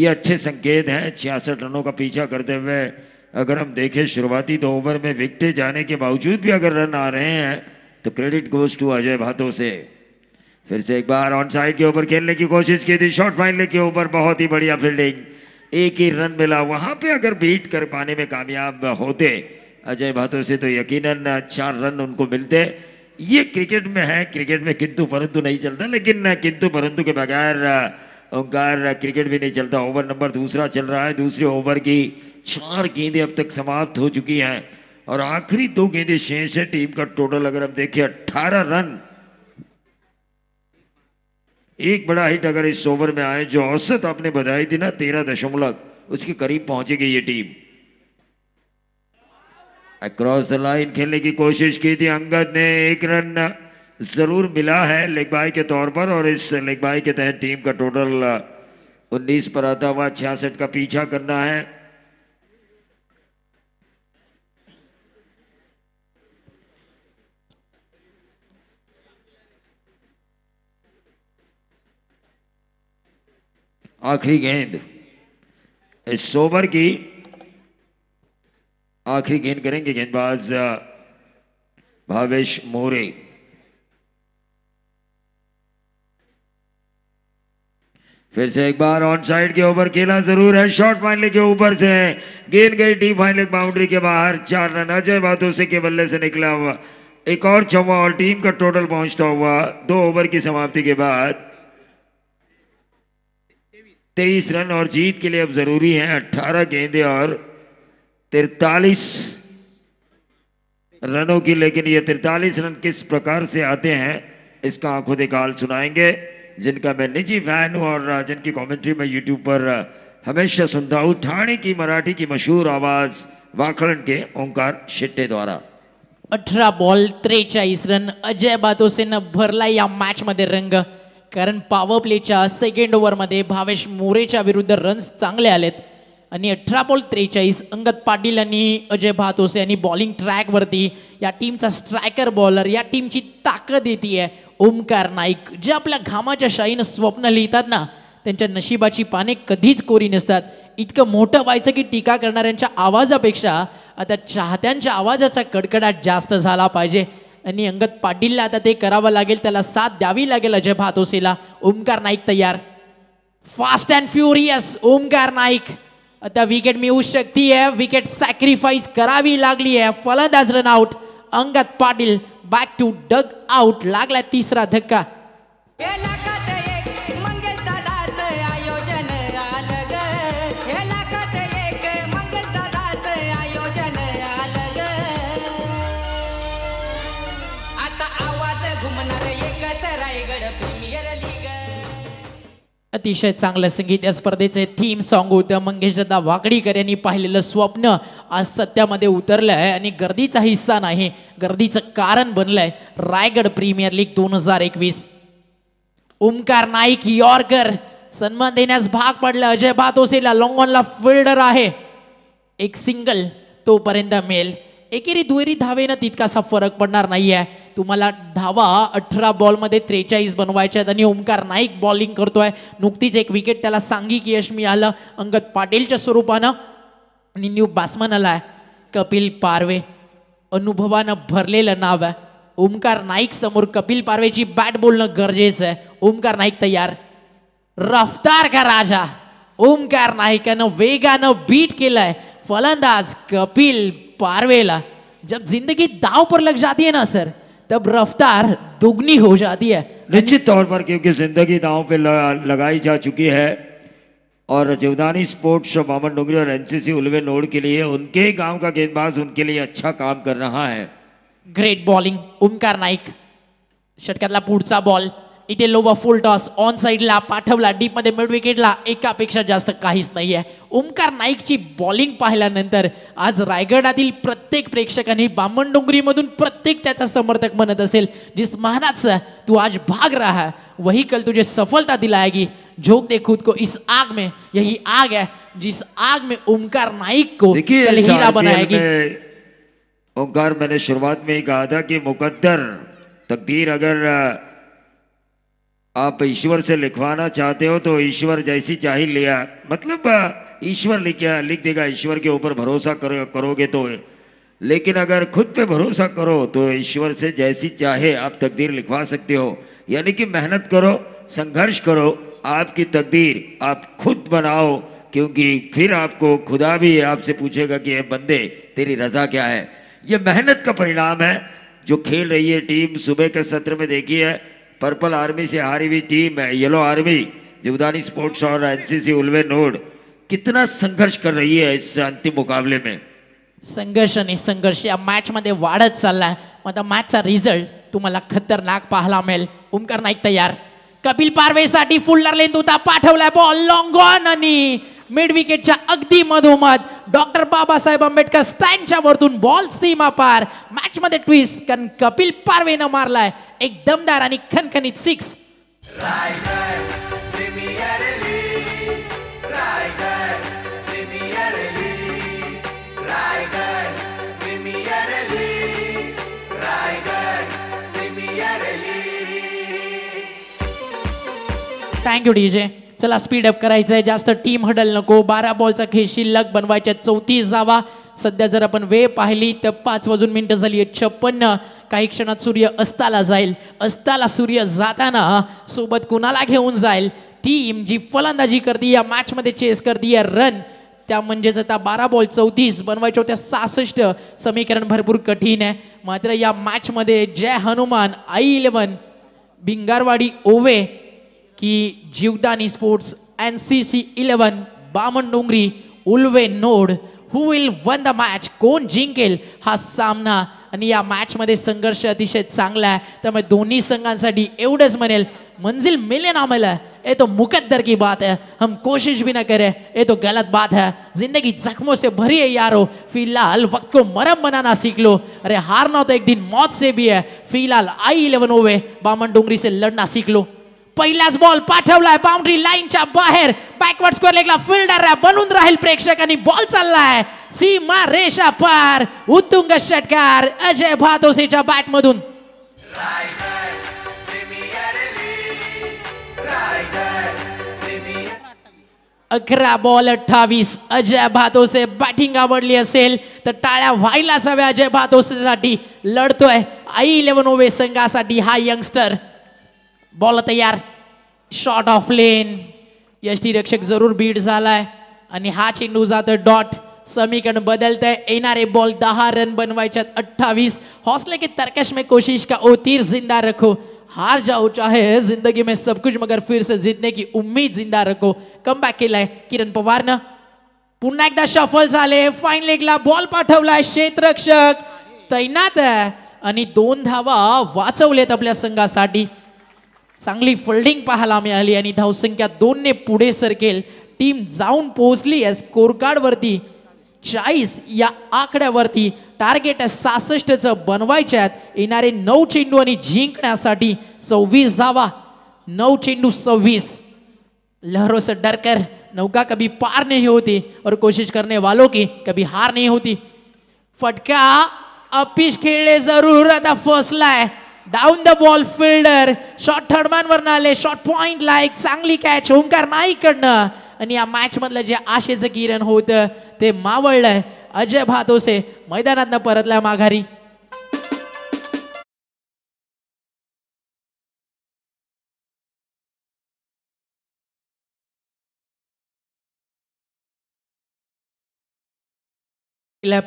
ये अच्छे संकेत हैं छियासठ रनों का पीछा करते हुए अगर हम देखें शुरुआती दो ओवर में विकटे जाने के बावजूद भी अगर रन आ रहे हैं तो क्रेडिट गोज टू अजय भातो से फिर से एक बार ऑन साइड के ऊपर खेलने की कोशिश की थी शॉर्ट फाइनल के ऊपर बहुत ही बढ़िया फील्डिंग एक ही रन मिला वहां पे अगर बीट कर पाने में कामयाब होते अजय भातो से तो यकीनन चार रन उनको मिलते ये क्रिकेट में है क्रिकेट में किंतु परंतु नहीं चलता लेकिन किंतु परंतु के बगैर ओंकार क्रिकेट भी नहीं चलता ओवर नंबर दूसरा चल रहा है दूसरे ओवर की चार गेंदें अब तक समाप्त हो चुकी हैं और आखिरी दो गेंदे शेष है टीम का टोटल अगर हम देखें अट्ठारह रन एक बड़ा हिट अगर इस ओवर में आए जो औसत आपने बधाई थी ना तेरह दशमलव उसके करीब पहुंचेगी ये टीम अक्रॉस द लाइन खेलने की कोशिश की थी अंगद ने एक रन जरूर मिला है लेग बाई के तौर पर और इस लेग बाई के तहत टीम का टोटल 19 पर आता हुआ छियासठ का पीछा करना है आखिरी गेंद इस ओवर की आखिरी गेंद करेंगे गेंदबाज भावेश मोरे फिर से एक बार ऑन साइड के ओवर खेला जरूर है शॉर्ट फाइनल के ऊपर से गेंद गई डी फाइनल बाउंड्री के बाहर चार रन अजय से के बल्ले से निकला हुआ एक और चौवा और टीम का टोटल पहुंचता हुआ दो ओवर की समाप्ति के बाद तेईस रन और जीत के लिए अब जरूरी है अट्ठारह गेंदे और तिरतालीस रनों की लेकिन ये तिरतालीस रन किस प्रकार से आते हैं इसका आंखों देखा हाल सुनाएंगे जिनका मैं निजी फैन हूँ और जिनकी कमेंट्री मैं यूट्यूब पर हमेशा सुनता हूँ ठाणे की मराठी की मशहूर आवाज़ वाखड़न के ओंकार शिट्टे द्वारा अठरा बॉल त्रेचाईस रन अजय न भरला या मध्य रंग कारण पॉवर प्लेच्या सेकंड ओव्हरमध्ये भावेश मोरेच्या विरुद्ध रन्स चांगले आलेत आणि अठरा बॉल त्रेचाळीस अंगद पाटील आणि अजय भातोसे यांनी बॉलिंग ट्रॅकवरती या टीमचा स्ट्रायकर बॉलर या टीमची ताकद येते आहे ओमकार नाईक जे आपल्या घामाच्या शाईनं स्वप्न लिहितात ना त्यांच्या नशिबाची पाने कधीच कोरी नसतात इतकं मोठं व्हायचं की टीका करणाऱ्यांच्या आवाजापेक्षा आता चाहत्यांच्या आवाजाचा कडकडाट जास्त झाला पाहिजे आणि अंगद पाटीलला आता ते करावं लागेल त्याला साथ द्यावी लागेल अजय भातोसेला ओमकार नाईक तयार fast and furious Omkar Naik आता विकेट मिळू शकती आहे विकेट सॅक्रिफाईस करावी लागली आहे फलंदाज run out Angad Patil back to duck out लागला तिसरा धक्का अतिशय चांगलं संगीत या स्पर्धेचे थीम सॉन्ग होतं मंगेशदादा वाकडीकर यांनी पाहिलेलं स्वप्न आज सत्यामध्ये उतरलं आहे आणि गर्दीचा हिस्सा नाही गर्दीचं कारण बनलं आहे रायगड प्रीमियर लीग दोन हजार एकवीस ओमकार नाईक यॉर्कर सन्मान देण्यास भाग पडला अजय भातोसेला लॉंगॉनला फिल्डर आहे एक सिंगल तोपर्यंत मिळेल एकेरी दुहेरी धावेनं तितकासा फरक पडणार नाही आहे तुम्हाला धावा अठरा बॉलमध्ये त्रेचाळीस बनवायच्या आहेत आणि ओमकार नाईक बॉलिंग करतोय नुकतीच एक विकेट त्याला सांगी की यश आलं अंगद पाटीलच्या स्वरूपानं आणि न्यू बॅट्समन आला आहे कपिल पारवे अनुभवानं भरलेलं नाव आहे ओमकार नाईक समोर कपिल पारवेची बॅट बोलणं गरजेचं आहे ओमकार नाईक तयार रफ्तार का राजा ओमकार नाईकानं वेगानं बीट केलंय फलंदाज कपिल पारवेला जब जिंदगी दाव पर लग जाती है ना सर तब रफ्तार दुगनी हो जाती है निश्चित तौर पर क्योंकि जिंदगी दांव पे लगाई जा चुकी है और जीवदानी स्पोर्ट्स मामन डुंगरी और एनसीसी उलवे नोड के लिए उनके गांव का गेंदबाज उनके लिए अच्छा काम कर रहा है ग्रेट बॉलिंग ओमकार नाइक षटकातला पुढ़ बॉल इथे लोवा फुल टॉस ऑन साईडला पाठवला डीप मध्ये मिड विकेटला एकापेक्षा जास्त काहीच नाही आहे ओमकार नाईकची बॉलिंग पाहिल्यानंतर आज रायगडातील प्रत्येक प्रेक्षकांनी बामण डोंगरीमधून प्रत्येक त्याचा समर्थक म्हणत असेल जिस महानाच तू आज भाग राहा वही कल तुझे सफलता दिलाएगी झोक दे खुद को इस आग में यही आग है जिस आग में ओमकार नाईक को कल हीरा बनाएगी ओमकार मैंने शुरुआत में ही कहा था कि मुकद्दर तकदीर अगर आप ईश्वर से लिखवाना चाहते हो तो ईश्वर जैसी चाहे लिया मतलब ईश्वर लिख लिख देगा ईश्वर के ऊपर भरोसा करो करोगे तो लेकिन अगर खुद पे भरोसा करो तो ईश्वर से जैसी चाहे आप तकदीर लिखवा सकते हो यानी कि मेहनत करो संघर्ष करो आपकी तकदीर आप खुद बनाओ क्योंकि फिर आपको खुदा भी आपसे पूछेगा कि ये बंदे तेरी रजा क्या है ये मेहनत का परिणाम है जो खेल रही है टीम सुबह के सत्र में देखी है पर्पल आर्मी से हारी टीम है येलो आर्मी जीवदानी स्पोर्ट्स और एनसीसी उलवे नोड कितना संघर्ष कर रही है इस अंतिम मुकाबले में संघर्ष आणि संघर्ष या मॅचमध्ये वाढत चालला आहे मग आता मॅचचा रिझल्ट तुम्हाला खतरनाक पाहायला मिळेल ओमकार नाईक तयार कपिल पारवेसाठी फुल्लर लेंदूता पाठवलाय बॉल लॉंग ऑन आणि मिड विकेटच्या अगदी मधोमध डॉक्टर बाबासाहेब आंबेडकर स्टँडच्या वरतून बॉल सीमा पार मॅच मध्ये ट्विस्ट कारण कपिल पारवेनं मारलाय एक दमदार आणि खनखनीत सिक्स थँक्यू डीजे चला स्पीड अप करायचं आहे जास्त टीम हडल नको बारा बॉलचा खेळ शिल्लक बनवायच्या चौतीस जावा सध्या जर आपण वेळ पाहिली तर पाच वाजून मिनिटं झाली आहेत छप्पन्न काही क्षणात सूर्य अस्ताला जाईल अस्ताला सूर्य जाताना सोबत कुणाला घेऊन जाईल टीम जी फलंदाजी करते या मॅचमध्ये चेस करते या रन त्या म्हणजेच आता बारा बॉल चौतीस बनवायच्या होत्या सहासष्ट समीकरण भरपूर कठीण आहे मात्र या मॅचमध्ये जय हनुमान आई इलेवन भिंगारवाडी ओवे की Jivdani sports N C C eleven Baman Dongri Ulwe node who will won the match कोण जिंकेल हा सामना आणि या मॅचमध्ये संघर्ष अतिशय चांगला आहे त्यामुळे दोन्ही संघांसाठी एवढंच म्हणेल मंजिल मिले ना मिले ये तो मुकद्दर की बात है हम कोशिश भी ना करें ये तो गलत बात है जिंदगी जख्मों से भरी है यारो फिलहाल वक्त को मरम बनाना सीख लो अरे हारना तो एक दिन मौत से भी है फिलहाल आई इलेवन ओवे बामन डोंगरी से लड़ना सीख लो पहिलाच बॉल पाठवलाय बाउंड्री लाईनच्या बाहेर बॅकवर्ड स्कोअर लेगला फिल्डर बनून राहील प्रेक्षकांनी बॉल चाललाय सीमा रेषा पार उत्तुंग षटकार अजय भादोसेच्या बॅटमधून अकरा बॉल अठ्ठावीस अजय भादोसे बॅटिंग आवडली असेल तर टाळ्या व्हायलाच हव्या अजय भादोसेसाठी लढतोय आई इलेव्हन ओवे संघासाठी हा यंगस्टर बॉल तयार शॉर्ट ऑफ लेन रक्षक जरूर बीड झालाय आणि हा चेंडू जातो डॉट समीकरण आहे येणारे बॉल दहा रन बनवायच्यात अठ्ठावीस हौसले की तर्कश में कोशिश का ओ तीर जिंदा रखो हार जाऊ चाहे जिंदगी में सब कुछ मगर फिर से जीतने की उम्मीद जिंदा रखो कम बॅक केलाय किरण पवारनं पुन्हा एकदा शफल झाले फाईन लेगला बॉल पाठवलाय शेतरक्षक तैनात आहे आणि दोन धावा वाचवलेत आपल्या संघासाठी चांगली फिल्डिंग पाहायला मिळाली आणि धावसंख्या दोनने पुढे सरकेल टीम जाऊन पोहोचली आहे स्कोरकार्डवरती चाळीस या आकड्यावरती टार्गेट आहे सासष्टचं बनवायचे आहेत येणारे नऊ चेंडू आणि जिंकण्यासाठी सव्वीस जावा नऊ चेंडू सव्वीस लहरोस डरकर नौका कभी पार नहीं होती और कोशिश करने वालों की कभी हार नहीं होती फटका अपिश खेळणे जरूर आता फसलाय down the ball fielder short वर आले शॉर्ट पॉइंट लाईक चांगली कॅच ओंकार नाईकडनं आणि या मॅच मधलं जे आशेचं किरण होतं ते मावळलंय अजय भादोसे मैदानातनं परतलाय माघारी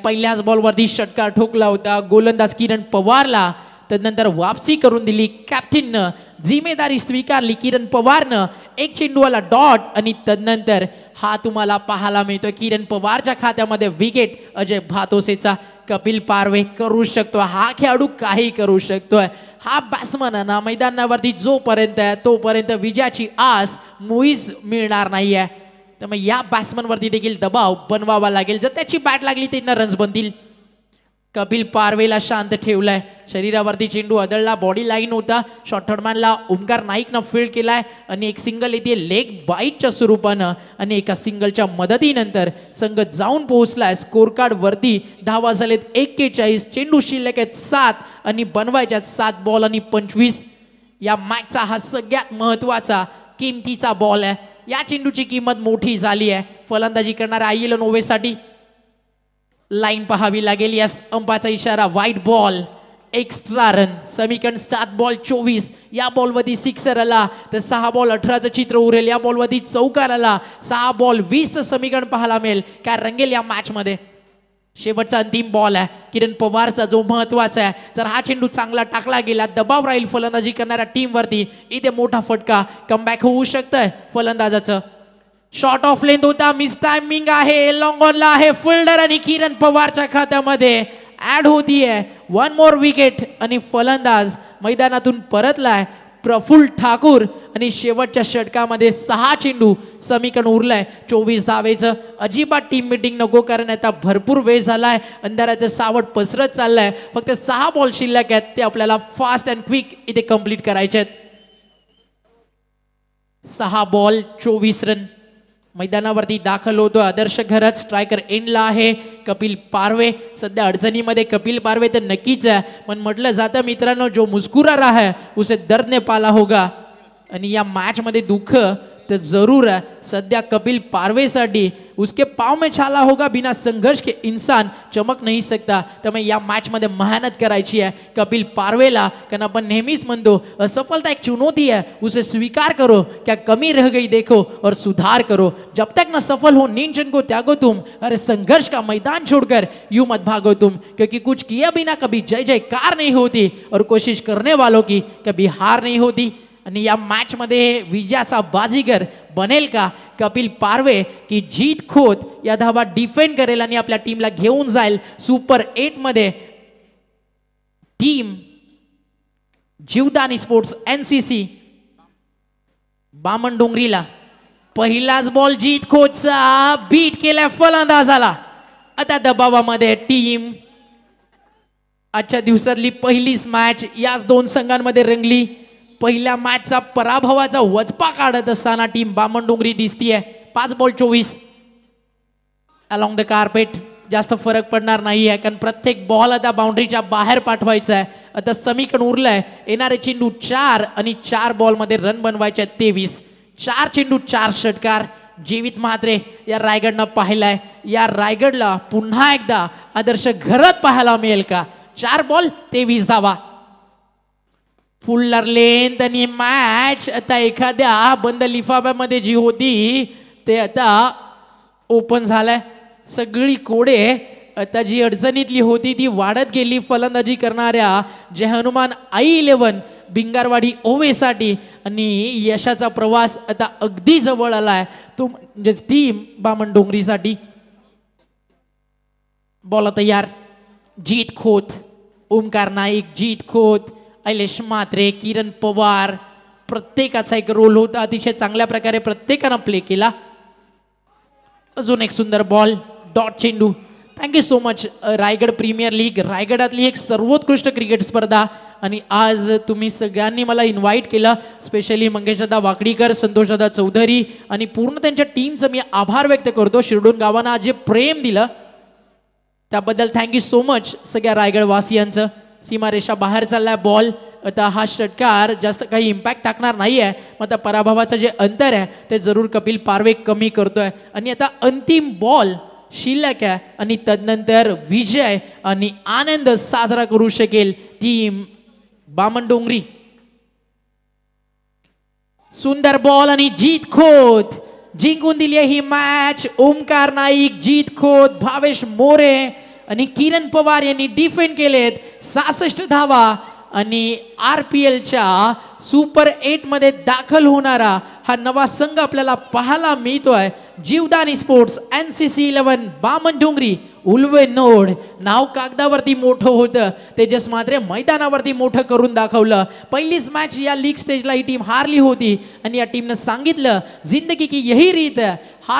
पहिल्याच बॉल वरती षटकार ठोकला होता गोलंदाज किरण पवारला तदनंतर वापसी करून दिली कॅप्टननं जिम्मेदारी स्वीकारली किरण पवारनं एक चेंडूवाला डॉट आणि तदनंतर हा तुम्हाला पाहायला मिळतो किरण पवारच्या खात्यामध्ये विकेट अजय भातोसेचा कपिल पारवे करू शकतो हा खेळाडू काही करू शकतोय हा बॅट्समन ना मैदानावरती जोपर्यंत आहे तोपर्यंत विजयाची आस मुईज मिळणार नाही आहे तर मग या बॅट्समनवरती देखील दबाव बनवावा लागेल जर त्याची बॅट लागली त्यांना रन्स बनतील कपिल पारवेला शांत ठेवलाय शरीरावरती चेंडू अदळला बॉडी लाईन होता शॉर्टहर्डमॅनला ओमकार नाईकनं फील्ड केलाय आणि एक सिंगल येते लेग बाईटच्या स्वरूपानं आणि एका सिंगलच्या मदतीनंतर संघ जाऊन पोहोचलाय स्कोर वरती धावा झालेत एक्केचाळीस चेंडू शिल्लक आहेत सात आणि बनवायच्या सात बॉल आणि पंचवीस या मॅचचा हा सगळ्यात महत्त्वाचा किमतीचा बॉल आहे या चेंडूची किंमत मोठी झाली आहे फलंदाजी करणाऱ्या आईल ओवेसाठी लाईन पहावी लागेल या अंपाचा इशारा वाईट बॉल एक्स्ट्रा रन समीकरण सात बॉल चोवीस या बॉलवरती सिक्सर आला तर सहा बॉल अठराचं चित्र उरेल या बॉलवरती चौकार आला सहा बॉल वीसचं समीकरण पाहायला मिळेल काय रंगेल या मॅचमध्ये शेवटचा अंतिम बॉल आहे किरण पवारचा जो महत्त्वाचा आहे जर हा चेंडू चांगला टाकला गेला दबाव राहील फलंदाजी करणाऱ्या टीमवरती इथे मोठा फटका कमबॅक होऊ शकतंय फलंदाजाचं शॉर्ट ऑफ लेंथ होता मिस टाइमिंग आहे लॉंग आहे फिल्डर आणि किरण पवारच्या खात्यामध्ये ऍड आहे वन मोर विकेट आणि फलंदाज मैदानातून परतलाय प्रफुल्ल ठाकूर आणि शेवटच्या षटकामध्ये सहा चेंडू समीकरण उरलाय चोवीस धावेचं अजिबात टीम मिटिंग नको कारण आता भरपूर वेळ झालाय अंधाराचं सावट पसरत चाललाय फक्त सहा बॉल शिल्लक आहेत ते आपल्याला फास्ट अँड क्विक इथे कम्प्लीट करायचे आहेत सहा बॉल चोवीस रन मैदानावरती दाखल होतो आदर्श घरात स्ट्रायकर एंडला आहे कपिल पारवे सध्या अडचणीमध्ये कपिल पारवे तर नक्कीच आहे पण म्हटलं जातं मित्रांनो जो मुस्कुरा रहा है उसे दर्दने पाला होगा आणि या मॅचमध्ये दुःख तो ज़रूर है सद्या कपिल साड़ी उसके पाव में छाला होगा बिना संघर्ष के इंसान चमक सकता तो मैं या मध्य मेहनत करायची है कपिल पारवेला कारण आपण नेहमीच दो असफलता एक चुनौती है उसे स्वीकार करो क्या कमी रह गई देखो और सुधार करो जब तक ना सफल हो निंजन को त्यागो तुम अरे संघर्ष का मैदान छोड़कर यू मत भागो तुम क्योंकि कुछ किया बिना कभी जय जयकार नहीं होती और कोशिश करने वालों की कभी हार नहीं होती आणि या मॅचमध्ये विजयाचा बाजीगर बनेल का कपिल पारवे की जीत खोत या धावा डिफेंड करेल आणि आपल्या टीमला घेऊन जाईल सुपर एटमध्ये team Jivdani sports N C C Baman डोंगरीला पहिलाच बॉल जीत खोतचा बीट केला फलंदाजाला आता दबावामध्ये टीम आजच्या दिवसातली पहिलीच मॅच याच दोन संघांमध्ये रंगली पहिल्या मॅचचा पराभवाचा वचपा काढत असताना टीम बामण डोंगरी दिसतीये पाच बॉल चोवीस अलॉंग द कार्पेट जास्त फरक पडणार नाही आहे कारण प्रत्येक बॉल आता बाउंड्रीच्या बाहेर पाठवायचा आहे आता समीकरण उरलंय येणारे चेंडू चार आणि चार बॉलमध्ये रन बनवायचे आहेत तेवीस चार चेंडू चार षटकार जीवित मात्रे या रायगडनं पाहिलाय या रायगडला पुन्हा एकदा आदर्श घरत पाहायला मिळेल का चार बॉल तेवीस धावा फुल्लर लेन आणि मॅच आता एखाद्या बंद लिफाफ्यामध्ये जी होती ते आता ओपन झालाय सगळी कोडे आता जी अडचणीतली होती ती वाढत गेली फलंदाजी करणाऱ्या जे हनुमान आई इलेवन भिंगारवाडी ओवेसाठी आणि यशाचा प्रवास आता अगदी जवळ आलाय तो म्हणजेच टीम बामण डोंगरीसाठी बोला तयार जीत खोत ओमकार नाईक जीत खोत अहिलेश म्हात्रे किरण पवार प्रत्येकाचा एक रोल होता अतिशय चांगल्या प्रकारे प्रत्येकानं प्ले केला अजून एक सुंदर बॉल डॉट चेंडू thank you so much Raigad premier league रायगडातली एक सर्वोत्कृष्ट क्रिकेट स्पर्धा आणि आज तुम्ही सगळ्यांनी मला इन्व्हाइट केलं स्पेशली मंगेशदादा वाकडीकर संतोषदादा चौधरी आणि पूर्ण त्यांच्या टीमचं मी आभार व्यक्त करतो शिरडून गावांना जे प्रेम दिलं त्याबद्दल थँक्यू सो मच सगळ्या रायगडवासियांचं सीमारेषा बाहेर चाललाय बॉल आता हा षटकार जास्त काही इम्पॅक्ट टाकणार नाही आहे मग आता पराभवाचं जे अंतर आहे ते जरूर कपिल पारवे कमी करतोय आणि आता अंतिम बॉल शिल्लक आहे आणि तदनंतर विजय आणि आनंद साजरा करू शकेल टीम डोंगरी सुंदर बॉल आणि जीत खोत जिंकून दिली ही मॅच ओमकार नाईक जीत खोत भावेश मोरे आणि किरण पवार यांनी डिफेंड केलेत सहासष्ट धावा आणि आर पी एलच्या सुपर एटमध्ये दाखल होणारा हा नवा संघ आपल्याला पाहायला मिळतोय Jivdani sports N C C eleven Baman Dongri Ulwe node नाव कागदावरती मोठं होतं तेजस मात्र मैदानावरती मोठं करून दाखवलं पहिलीच मॅच या लीग स्टेजला ही टीम हारली होती आणि या टीमनं सांगितलं जिंदगी की यही रीत हा